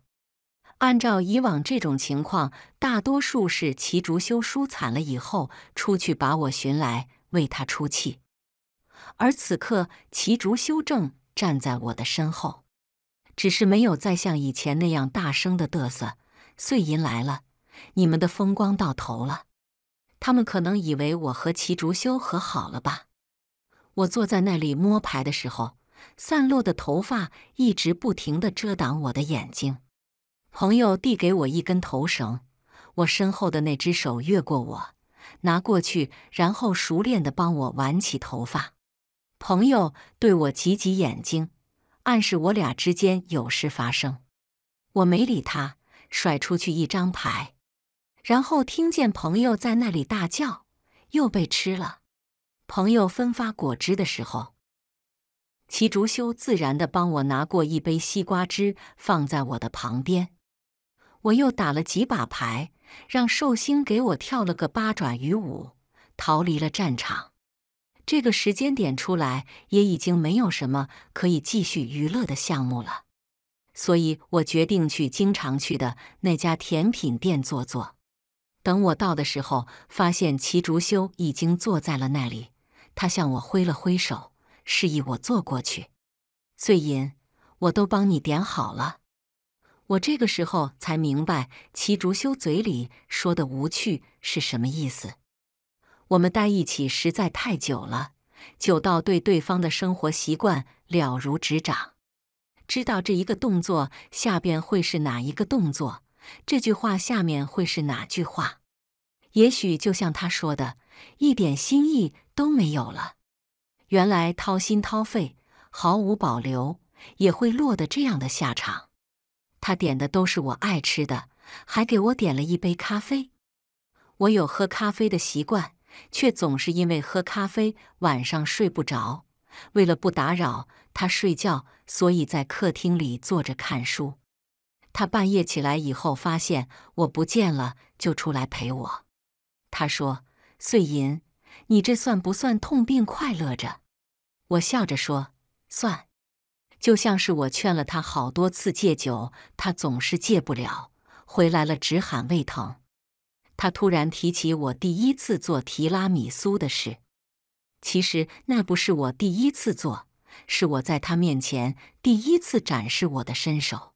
按照以往这种情况，大多数是齐竹修输惨了以后，出去把我寻来为他出气。而此刻，齐竹修正站在我的身后，只是没有再像以前那样大声的嘚瑟。碎银来了，你们的风光到头了。他们可能以为我和齐竹修和好了吧。我坐在那里摸牌的时候，散落的头发一直不停地遮挡我的眼睛。朋友递给我一根头绳，我身后的那只手越过我拿过去，然后熟练地帮我挽起头发。朋友对我挤挤眼睛，暗示我俩之间有事发生。我没理他，甩出去一张牌，然后听见朋友在那里大叫：“又被吃了！”朋友分发果汁的时候，齐竹修自然的帮我拿过一杯西瓜汁，放在我的旁边。我又打了几把牌，让寿星给我跳了个八爪鱼舞，逃离了战场。这个时间点出来，也已经没有什么可以继续娱乐的项目了，所以我决定去经常去的那家甜品店坐坐。等我到的时候，发现齐竹修已经坐在了那里。他向我挥了挥手，示意我坐过去。碎银，我都帮你点好了。我这个时候才明白齐竹修嘴里说的“无趣”是什么意思。我们待一起实在太久了，久到对对方的生活习惯了如指掌，知道这一个动作下边会是哪一个动作，这句话下面会是哪句话。也许就像他说的，一点心意。都没有了。原来掏心掏肺、毫无保留，也会落得这样的下场。他点的都是我爱吃的，还给我点了一杯咖啡。我有喝咖啡的习惯，却总是因为喝咖啡晚上睡不着。为了不打扰他睡觉，所以在客厅里坐着看书。他半夜起来以后，发现我不见了，就出来陪我。他说：“碎银。”你这算不算痛并快乐着？我笑着说：“算。”就像是我劝了他好多次戒酒，他总是戒不了。回来了，只喊胃疼。他突然提起我第一次做提拉米苏的事，其实那不是我第一次做，是我在他面前第一次展示我的身手。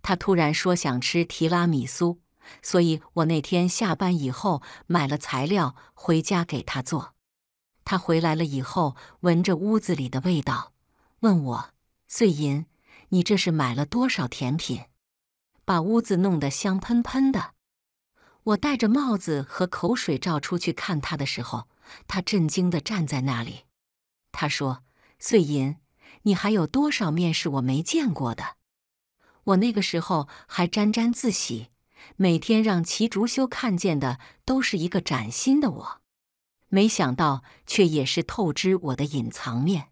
他突然说想吃提拉米苏。所以我那天下班以后买了材料回家给他做。他回来了以后，闻着屋子里的味道，问我：“碎银，你这是买了多少甜品，把屋子弄得香喷喷的？”我戴着帽子和口水罩出去看他的时候，他震惊地站在那里。他说：“碎银，你还有多少面是我没见过的？”我那个时候还沾沾自喜。每天让齐竹修看见的都是一个崭新的我，没想到却也是透支我的隐藏面。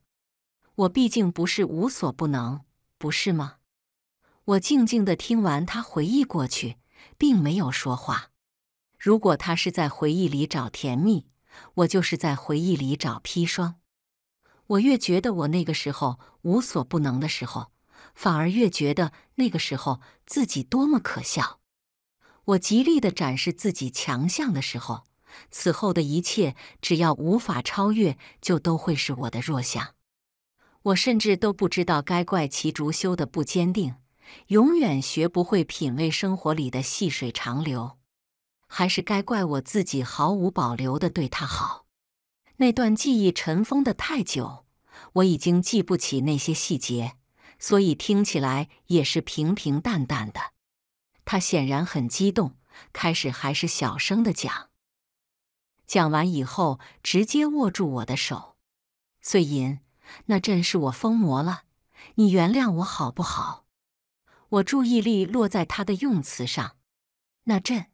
我毕竟不是无所不能，不是吗？我静静地听完他回忆过去，并没有说话。如果他是在回忆里找甜蜜，我就是在回忆里找砒霜。我越觉得我那个时候无所不能的时候，反而越觉得那个时候自己多么可笑。我极力的展示自己强项的时候，此后的一切只要无法超越，就都会是我的弱项。我甚至都不知道该怪齐竹修的不坚定，永远学不会品味生活里的细水长流，还是该怪我自己毫无保留的对他好。那段记忆尘封的太久，我已经记不起那些细节，所以听起来也是平平淡淡的。他显然很激动，开始还是小声的讲，讲完以后直接握住我的手。碎银，那阵是我疯魔了，你原谅我好不好？我注意力落在他的用词上，那阵，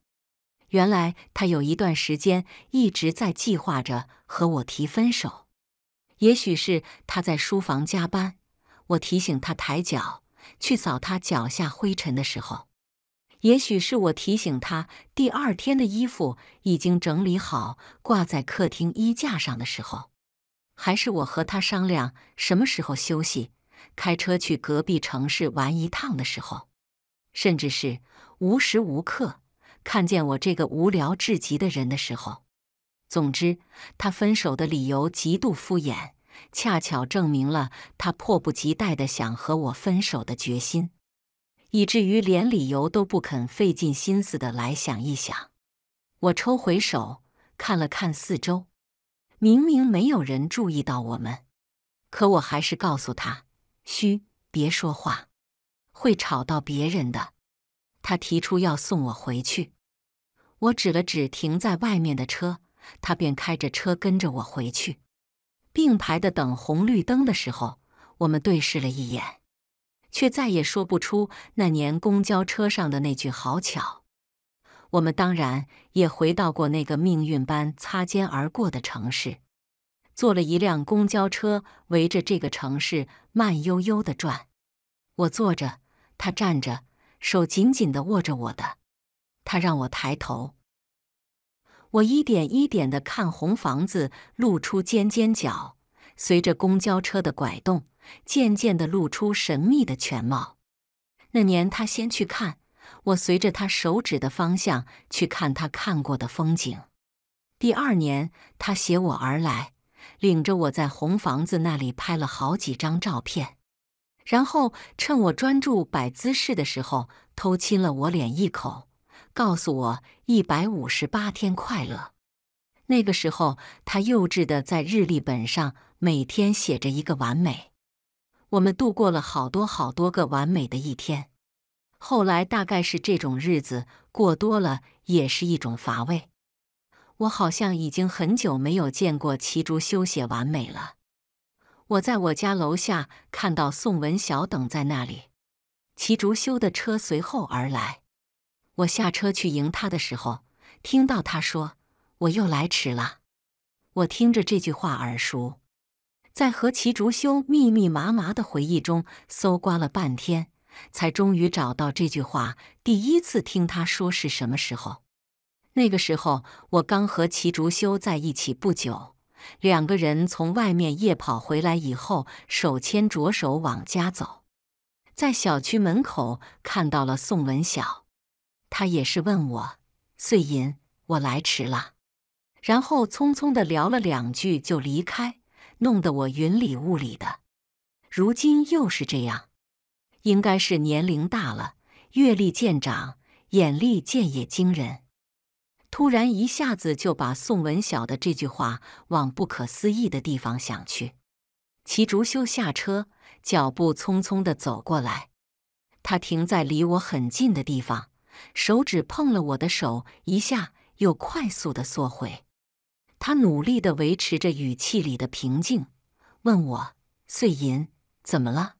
原来他有一段时间一直在计划着和我提分手。也许是他在书房加班，我提醒他抬脚去扫他脚下灰尘的时候。也许是我提醒他第二天的衣服已经整理好挂在客厅衣架上的时候，还是我和他商量什么时候休息、开车去隔壁城市玩一趟的时候，甚至是无时无刻看见我这个无聊至极的人的时候。总之，他分手的理由极度敷衍，恰巧证明了他迫不及待的想和我分手的决心。以至于连理由都不肯费尽心思的来想一想。我抽回手，看了看四周，明明没有人注意到我们，可我还是告诉他：“嘘，别说话，会吵到别人的。”他提出要送我回去，我指了指停在外面的车，他便开着车跟着我回去。并排的等红绿灯的时候，我们对视了一眼。却再也说不出那年公交车上的那句“好巧”。我们当然也回到过那个命运般擦肩而过的城市，坐了一辆公交车，围着这个城市慢悠悠的转。我坐着，他站着，手紧紧的握着我的。他让我抬头，我一点一点的看红房子露出尖尖角，随着公交车的拐动。渐渐地露出神秘的全貌。那年他先去看我，随着他手指的方向去看他看过的风景。第二年他携我而来，领着我在红房子那里拍了好几张照片，然后趁我专注摆姿势的时候，偷亲了我脸一口，告诉我一百五十八天快乐。那个时候他幼稚的在日历本上每天写着一个完美。我们度过了好多好多个完美的一天，后来大概是这种日子过多了，也是一种乏味。我好像已经很久没有见过齐竹修写完美了。我在我家楼下看到宋文晓等在那里，齐竹修的车随后而来。我下车去迎他的时候，听到他说：“我又来迟了。”我听着这句话耳熟。在和齐竹修密密麻麻的回忆中搜刮了半天，才终于找到这句话。第一次听他说是什么时候？那个时候我刚和齐竹修在一起不久，两个人从外面夜跑回来以后，手牵着手往家走，在小区门口看到了宋文晓，他也是问我：“穗银，我来迟了。”然后匆匆地聊了两句就离开。弄得我云里雾里的，如今又是这样，应该是年龄大了，阅历渐长，眼力见也惊人，突然一下子就把宋文晓的这句话往不可思议的地方想去。齐竹修下车，脚步匆匆的走过来，他停在离我很近的地方，手指碰了我的手一下，又快速的缩回。他努力的维持着语气里的平静，问我：“碎银，怎么了？”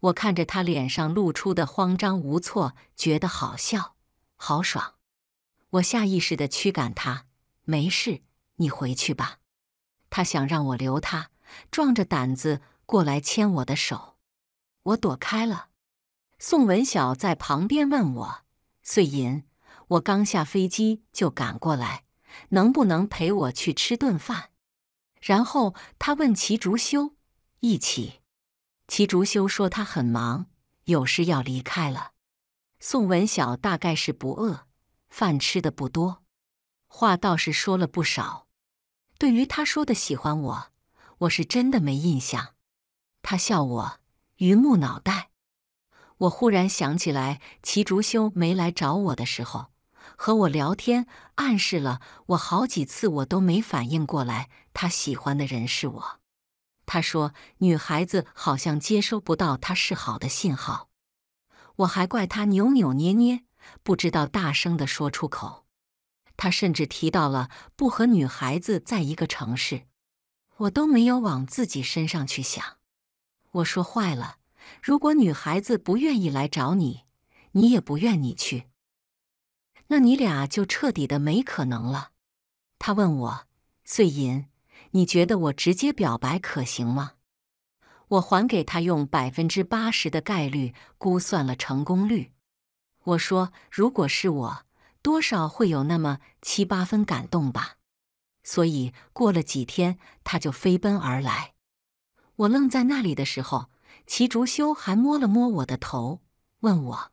我看着他脸上露出的慌张无措，觉得好笑，好爽。我下意识的驱赶他：“没事，你回去吧。”他想让我留他，壮着胆子过来牵我的手，我躲开了。宋文晓在旁边问我：“碎银，我刚下飞机就赶过来。”能不能陪我去吃顿饭？然后他问齐竹修一起。齐竹修说他很忙，有事要离开了。宋文晓大概是不饿，饭吃的不多，话倒是说了不少。对于他说的喜欢我，我是真的没印象。他笑我榆木脑袋。我忽然想起来，齐竹修没来找我的时候。和我聊天，暗示了我好几次，我都没反应过来，他喜欢的人是我。他说女孩子好像接收不到他示好的信号，我还怪他扭扭捏捏，不知道大声的说出口。他甚至提到了不和女孩子在一个城市，我都没有往自己身上去想。我说坏了，如果女孩子不愿意来找你，你也不愿你去。那你俩就彻底的没可能了，他问我：“碎银，你觉得我直接表白可行吗？”我还给他用百分之八十的概率估算了成功率。我说：“如果是我，多少会有那么七八分感动吧。”所以过了几天，他就飞奔而来。我愣在那里的时候，齐竹修还摸了摸我的头，问我：“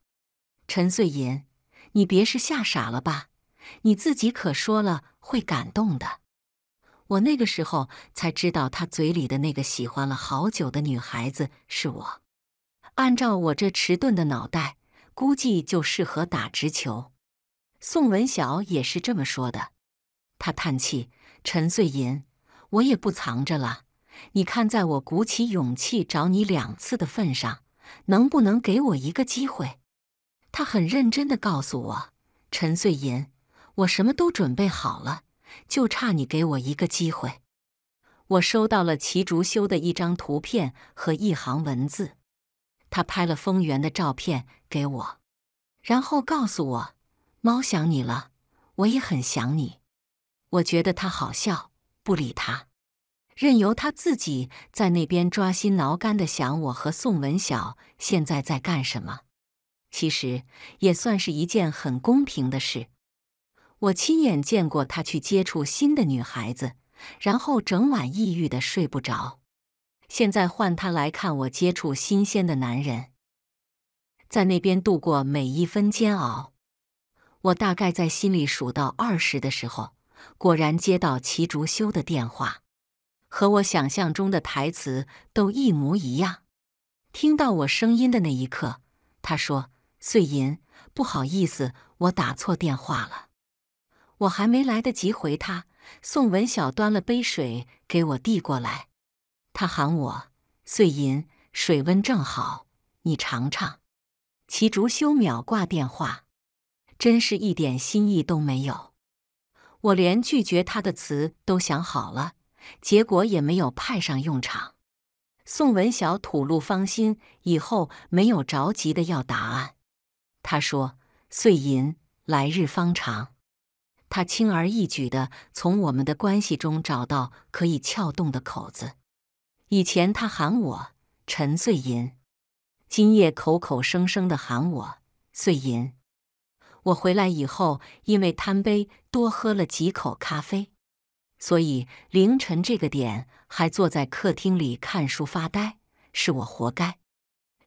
陈碎银。”你别是吓傻了吧？你自己可说了会感动的。我那个时候才知道，他嘴里的那个喜欢了好久的女孩子是我。按照我这迟钝的脑袋，估计就适合打直球。宋文晓也是这么说的。他叹气：“陈穗银，我也不藏着了。你看，在我鼓起勇气找你两次的份上，能不能给我一个机会？”他很认真的告诉我：“陈穗银，我什么都准备好了，就差你给我一个机会。”我收到了齐竹修的一张图片和一行文字，他拍了丰源的照片给我，然后告诉我：“猫想你了，我也很想你。”我觉得他好笑，不理他，任由他自己在那边抓心挠肝的想我和宋文晓现在在干什么。其实也算是一件很公平的事。我亲眼见过他去接触新的女孩子，然后整晚抑郁的睡不着。现在换他来看我接触新鲜的男人，在那边度过每一分煎熬。我大概在心里数到二十的时候，果然接到齐竹修的电话，和我想象中的台词都一模一样。听到我声音的那一刻，他说。碎银，不好意思，我打错电话了。我还没来得及回他，宋文晓端了杯水给我递过来，他喊我：“碎银，水温正好，你尝尝。”齐竹修秒挂电话，真是一点心意都没有。我连拒绝他的词都想好了，结果也没有派上用场。宋文晓吐露芳心以后，没有着急的要答案。他说：“碎银，来日方长。”他轻而易举的从我们的关系中找到可以撬动的口子。以前他喊我陈碎银，今夜口口声声的喊我碎银。我回来以后，因为贪杯多喝了几口咖啡，所以凌晨这个点还坐在客厅里看书发呆，是我活该。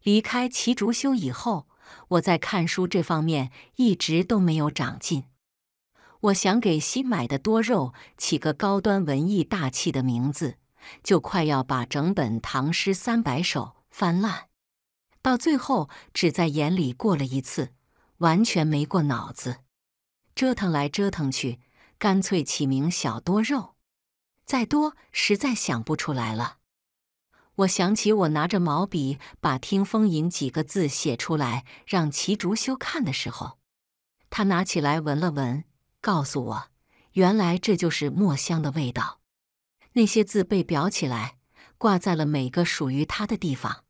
离开齐竹修以后。我在看书这方面一直都没有长进。我想给新买的多肉起个高端文艺大气的名字，就快要把整本《唐诗三百首》翻烂，到最后只在眼里过了一次，完全没过脑子。折腾来折腾去，干脆起名“小多肉”。再多，实在想不出来了。我想起我拿着毛笔把“听风吟”几个字写出来，让齐竹修看的时候，他拿起来闻了闻，告诉我，原来这就是墨香的味道。那些字被裱起来，挂在了每个属于他的地方。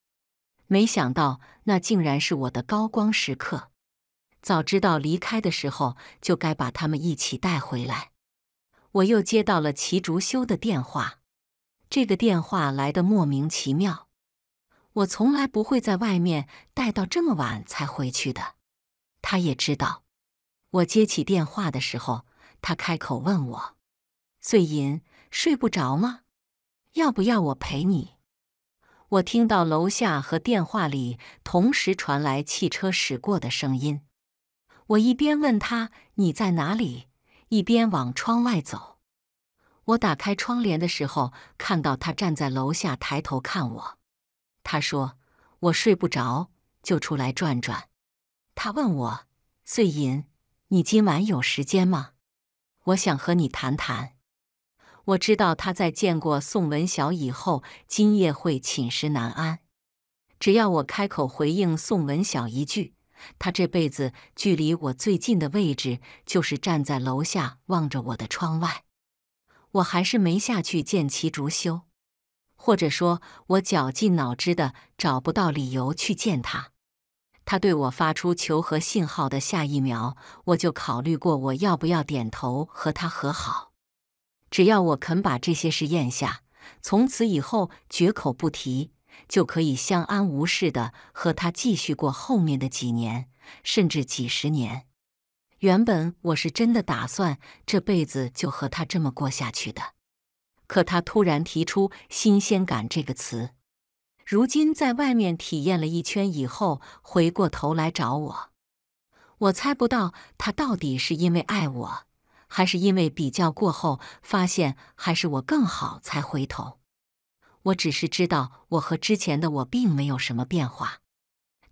没想到那竟然是我的高光时刻。早知道离开的时候就该把他们一起带回来。我又接到了齐竹修的电话。这个电话来的莫名其妙，我从来不会在外面待到这么晚才回去的。他也知道。我接起电话的时候，他开口问我：“碎银睡不着吗？要不要我陪你？”我听到楼下和电话里同时传来汽车驶过的声音。我一边问他你在哪里，一边往窗外走。我打开窗帘的时候，看到他站在楼下，抬头看我。他说：“我睡不着，就出来转转。”他问我：“穗银，你今晚有时间吗？我想和你谈谈。”我知道他在见过宋文晓以后，今夜会寝食难安。只要我开口回应宋文晓一句，他这辈子距离我最近的位置就是站在楼下望着我的窗外。我还是没下去见齐竹修，或者说我绞尽脑汁的找不到理由去见他。他对我发出求和信号的下一秒，我就考虑过我要不要点头和他和好。只要我肯把这些事咽下，从此以后绝口不提，就可以相安无事的和他继续过后面的几年，甚至几十年。原本我是真的打算这辈子就和他这么过下去的，可他突然提出“新鲜感”这个词，如今在外面体验了一圈以后，回过头来找我，我猜不到他到底是因为爱我，还是因为比较过后发现还是我更好才回头。我只是知道，我和之前的我并没有什么变化。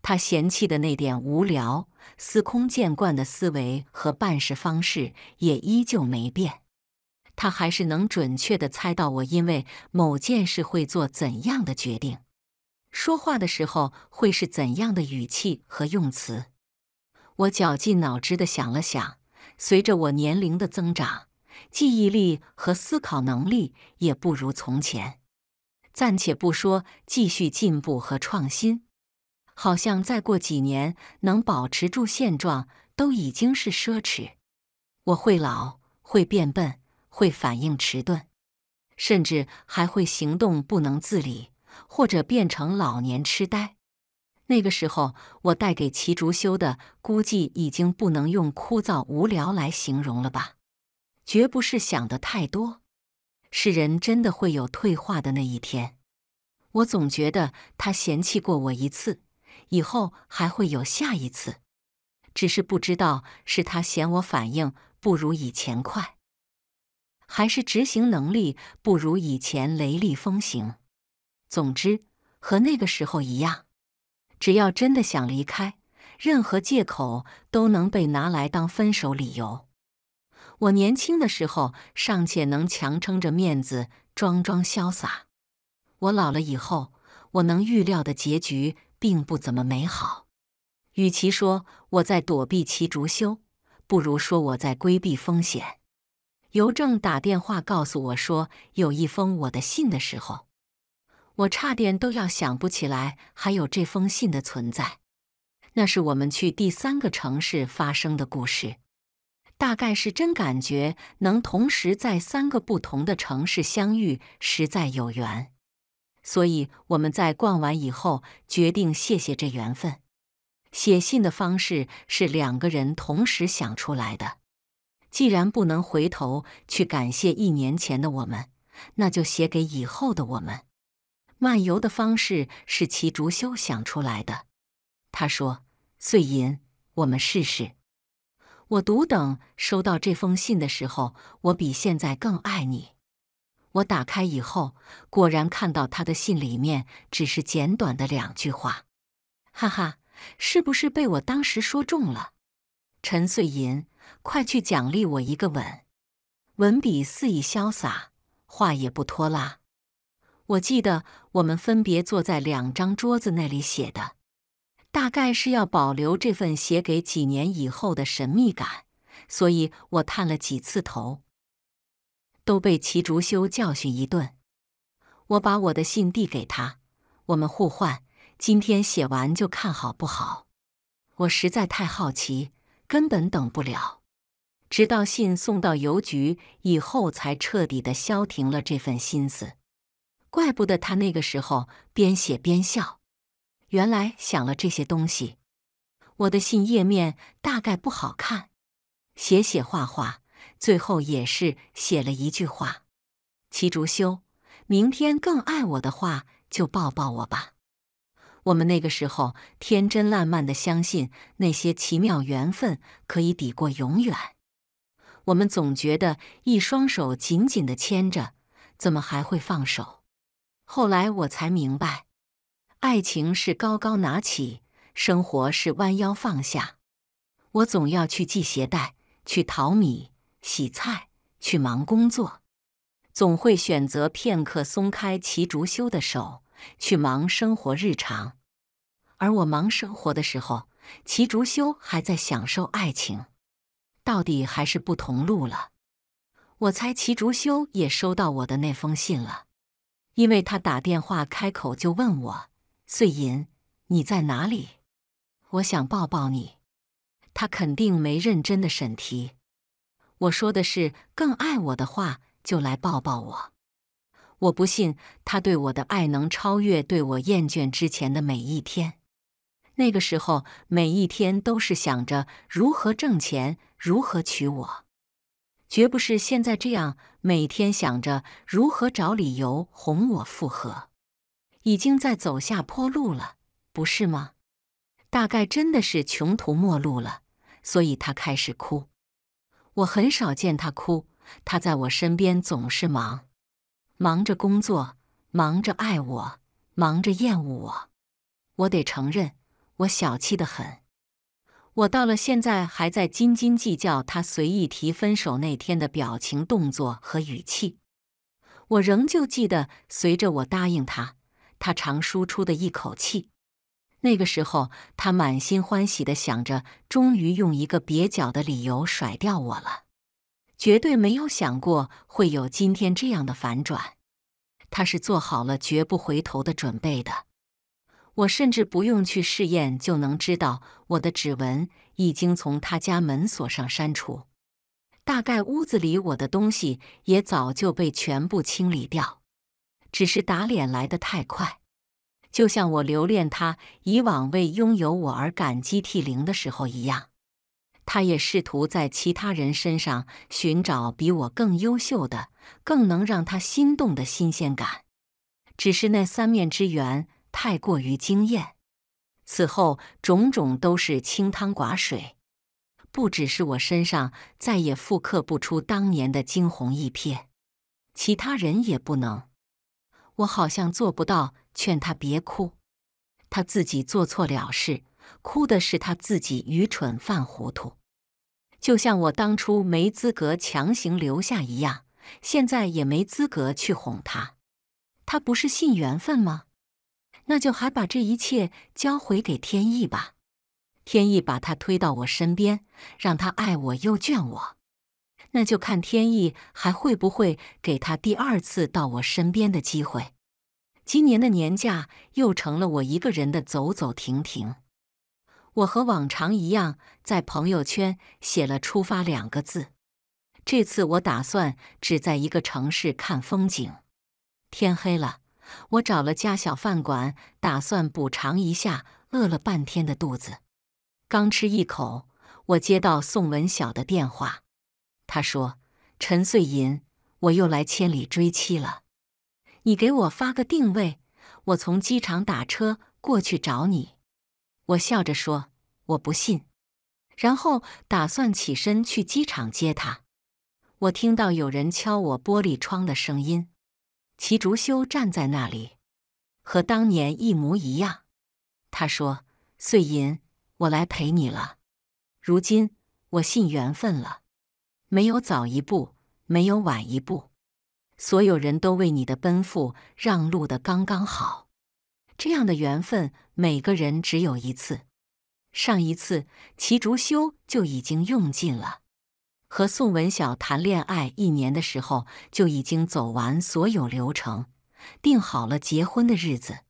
他嫌弃的那点无聊、司空见惯的思维和办事方式也依旧没变，他还是能准确的猜到我因为某件事会做怎样的决定，说话的时候会是怎样的语气和用词。我绞尽脑汁的想了想，随着我年龄的增长，记忆力和思考能力也不如从前。暂且不说继续进步和创新。好像再过几年能保持住现状都已经是奢侈。我会老，会变笨，会反应迟钝，甚至还会行动不能自理，或者变成老年痴呆。那个时候，我带给齐竹修的估计已经不能用枯燥无聊来形容了吧？绝不是想的太多，是人真的会有退化的那一天。我总觉得他嫌弃过我一次。以后还会有下一次，只是不知道是他嫌我反应不如以前快，还是执行能力不如以前雷厉风行。总之和那个时候一样，只要真的想离开，任何借口都能被拿来当分手理由。我年轻的时候尚且能强撑着面子装装潇洒，我老了以后，我能预料的结局。并不怎么美好。与其说我在躲避其逐修，不如说我在规避风险。邮政打电话告诉我说有一封我的信的时候，我差点都要想不起来还有这封信的存在。那是我们去第三个城市发生的故事，大概是真感觉能同时在三个不同的城市相遇，实在有缘。所以我们在逛完以后，决定谢谢这缘分。写信的方式是两个人同时想出来的。既然不能回头去感谢一年前的我们，那就写给以后的我们。漫游的方式是齐竹修想出来的。他说：“碎银，我们试试。”我独等收到这封信的时候，我比现在更爱你。我打开以后，果然看到他的信里面只是简短的两句话，哈哈，是不是被我当时说中了？陈穗银，快去奖励我一个吻！文笔肆意潇洒，话也不拖拉。我记得我们分别坐在两张桌子那里写的，大概是要保留这份写给几年以后的神秘感，所以我探了几次头。都被齐竹修教训一顿。我把我的信递给他，我们互换。今天写完就看好不好？我实在太好奇，根本等不了。直到信送到邮局以后，才彻底的消停了这份心思。怪不得他那个时候边写边笑，原来想了这些东西。我的信页面大概不好看，写写画画。最后也是写了一句话：“齐竹修，明天更爱我的话，就抱抱我吧。”我们那个时候天真烂漫的相信那些奇妙缘分可以抵过永远。我们总觉得一双手紧紧的牵着，怎么还会放手？后来我才明白，爱情是高高拿起，生活是弯腰放下。我总要去系鞋带，去淘米。洗菜，去忙工作，总会选择片刻松开齐竹修的手，去忙生活日常。而我忙生活的时候，齐竹修还在享受爱情。到底还是不同路了。我猜齐竹修也收到我的那封信了，因为他打电话开口就问我：“碎银，你在哪里？我想抱抱你。”他肯定没认真的审题。我说的是，更爱我的话，就来抱抱我。我不信他对我的爱能超越对我厌倦之前的每一天。那个时候，每一天都是想着如何挣钱，如何娶我，绝不是现在这样，每天想着如何找理由哄我复合。已经在走下坡路了，不是吗？大概真的是穷途末路了，所以他开始哭。我很少见他哭，他在我身边总是忙，忙着工作，忙着爱我，忙着厌恶我。我得承认，我小气的很。我到了现在还在斤斤计较他随意提分手那天的表情、动作和语气。我仍旧记得，随着我答应他，他长舒出的一口气。那个时候，他满心欢喜的想着，终于用一个蹩脚的理由甩掉我了，绝对没有想过会有今天这样的反转。他是做好了绝不回头的准备的。我甚至不用去试验，就能知道我的指纹已经从他家门锁上删除。大概屋子里我的东西也早就被全部清理掉，只是打脸来得太快。就像我留恋他以往为拥有我而感激涕零的时候一样，他也试图在其他人身上寻找比我更优秀的、更能让他心动的新鲜感。只是那三面之缘太过于惊艳，此后种种都是清汤寡水。不只是我身上再也复刻不出当年的惊鸿一瞥，其他人也不能。我好像做不到。劝他别哭，他自己做错了事，哭的是他自己愚蠢犯糊涂。就像我当初没资格强行留下一样，现在也没资格去哄他。他不是信缘分吗？那就还把这一切交回给天意吧。天意把他推到我身边，让他爱我又眷我，那就看天意还会不会给他第二次到我身边的机会。今年的年假又成了我一个人的走走停停。我和往常一样，在朋友圈写了“出发”两个字。这次我打算只在一个城市看风景。天黑了，我找了家小饭馆，打算补偿一下饿了半天的肚子。刚吃一口，我接到宋文晓的电话，他说：“陈穗银，我又来千里追妻了。”你给我发个定位，我从机场打车过去找你。我笑着说：“我不信。”然后打算起身去机场接他。我听到有人敲我玻璃窗的声音，齐竹修站在那里，和当年一模一样。他说：“碎银，我来陪你了。如今我信缘分了，没有早一步，没有晚一步。”所有人都为你的奔赴让路的刚刚好，这样的缘分每个人只有一次。上一次齐竹修就已经用尽了，和宋文晓谈恋爱一年的时候就已经走完所有流程，定好了结婚的日子，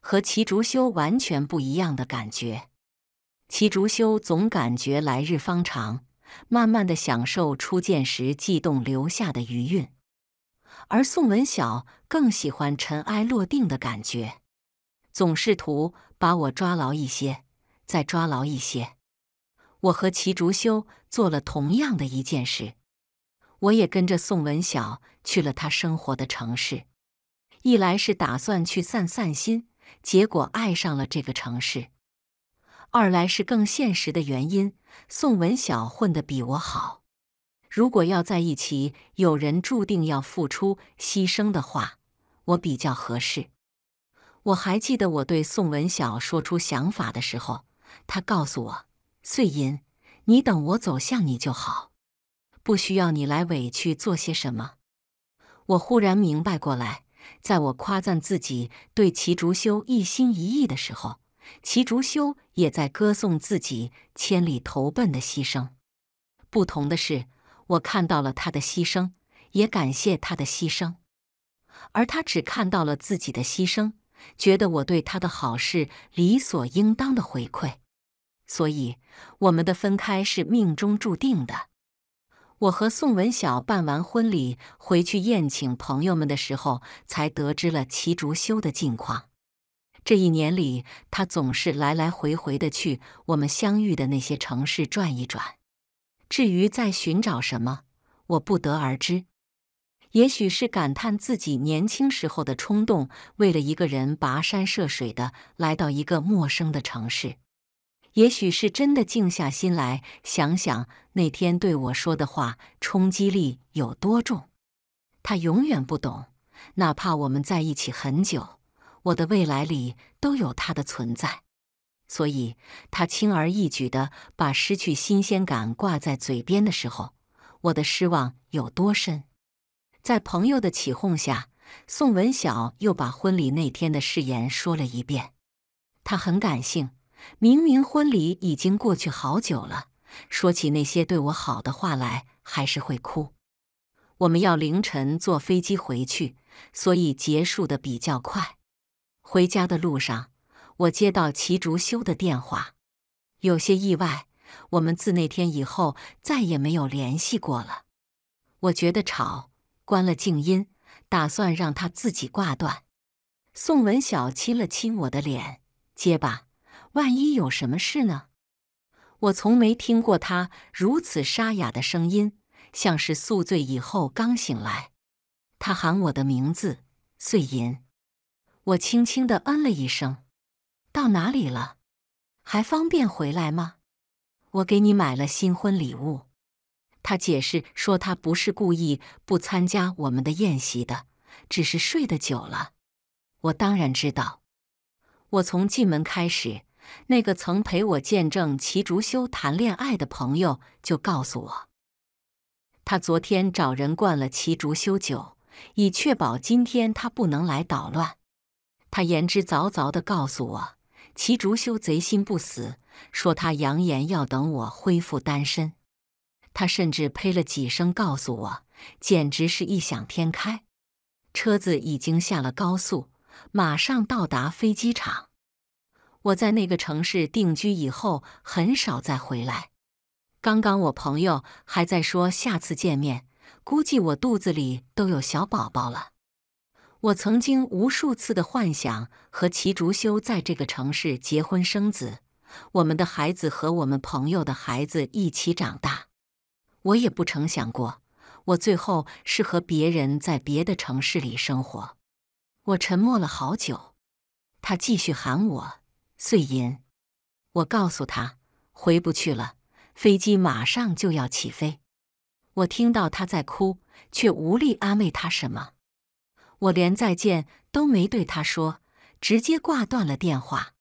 和齐竹修完全不一样的感觉。齐竹修总感觉来日方长，慢慢的享受初见时悸动留下的余韵。而宋文晓更喜欢尘埃落定的感觉，总试图把我抓牢一些，再抓牢一些。我和齐竹修做了同样的一件事，我也跟着宋文晓去了他生活的城市。一来是打算去散散心，结果爱上了这个城市；二来是更现实的原因，宋文晓混得比我好。如果要在一起，有人注定要付出牺牲的话，我比较合适。我还记得我对宋文晓说出想法的时候，他告诉我：“碎银，你等我走向你就好，不需要你来委屈做些什么。”我忽然明白过来，在我夸赞自己对齐竹修一心一意的时候，齐竹修也在歌颂自己千里投奔的牺牲。不同的是。我看到了他的牺牲，也感谢他的牺牲，而他只看到了自己的牺牲，觉得我对他的好事理所应当的回馈，所以我们的分开是命中注定的。我和宋文晓办完婚礼回去宴请朋友们的时候，才得知了齐竹修的近况。这一年里，他总是来来回回的去我们相遇的那些城市转一转。至于在寻找什么，我不得而知。也许是感叹自己年轻时候的冲动，为了一个人跋山涉水的来到一个陌生的城市；也许是真的静下心来想想那天对我说的话冲击力有多重。他永远不懂，哪怕我们在一起很久，我的未来里都有他的存在。所以，他轻而易举地把失去新鲜感挂在嘴边的时候，我的失望有多深？在朋友的起哄下，宋文晓又把婚礼那天的誓言说了一遍。他很感性，明明婚礼已经过去好久了，说起那些对我好的话来，还是会哭。我们要凌晨坐飞机回去，所以结束的比较快。回家的路上。我接到齐竹修的电话，有些意外。我们自那天以后再也没有联系过了。我觉得吵，关了静音，打算让他自己挂断。宋文晓亲了亲我的脸，结巴：“万一有什么事呢？我从没听过他如此沙哑的声音，像是宿醉以后刚醒来。他喊我的名字“碎银”，我轻轻的嗯了一声。到哪里了？还方便回来吗？我给你买了新婚礼物。他解释说，他不是故意不参加我们的宴席的，只是睡得久了。我当然知道，我从进门开始，那个曾陪我见证齐竹修谈恋爱的朋友就告诉我，他昨天找人灌了齐竹修酒，以确保今天他不能来捣乱。他言之凿凿的告诉我。齐竹修贼心不死，说他扬言要等我恢复单身，他甚至呸了几声，告诉我简直是异想天开。车子已经下了高速，马上到达飞机场。我在那个城市定居以后，很少再回来。刚刚我朋友还在说下次见面，估计我肚子里都有小宝宝了。我曾经无数次的幻想和齐竹修在这个城市结婚生子，我们的孩子和我们朋友的孩子一起长大。我也不曾想过，我最后是和别人在别的城市里生活。我沉默了好久，他继续喊我碎银。我告诉他回不去了，飞机马上就要起飞。我听到他在哭，却无力安慰他什么。我连再见都没对他说，直接挂断了电话。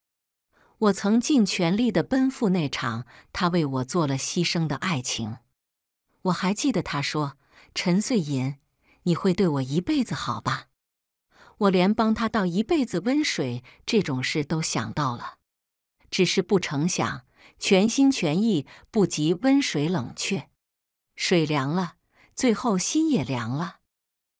我曾尽全力的奔赴那场他为我做了牺牲的爱情。我还记得他说：“陈穗银，你会对我一辈子好吧？”我连帮他倒一辈子温水这种事都想到了，只是不成想，全心全意不及温水冷却，水凉了，最后心也凉了。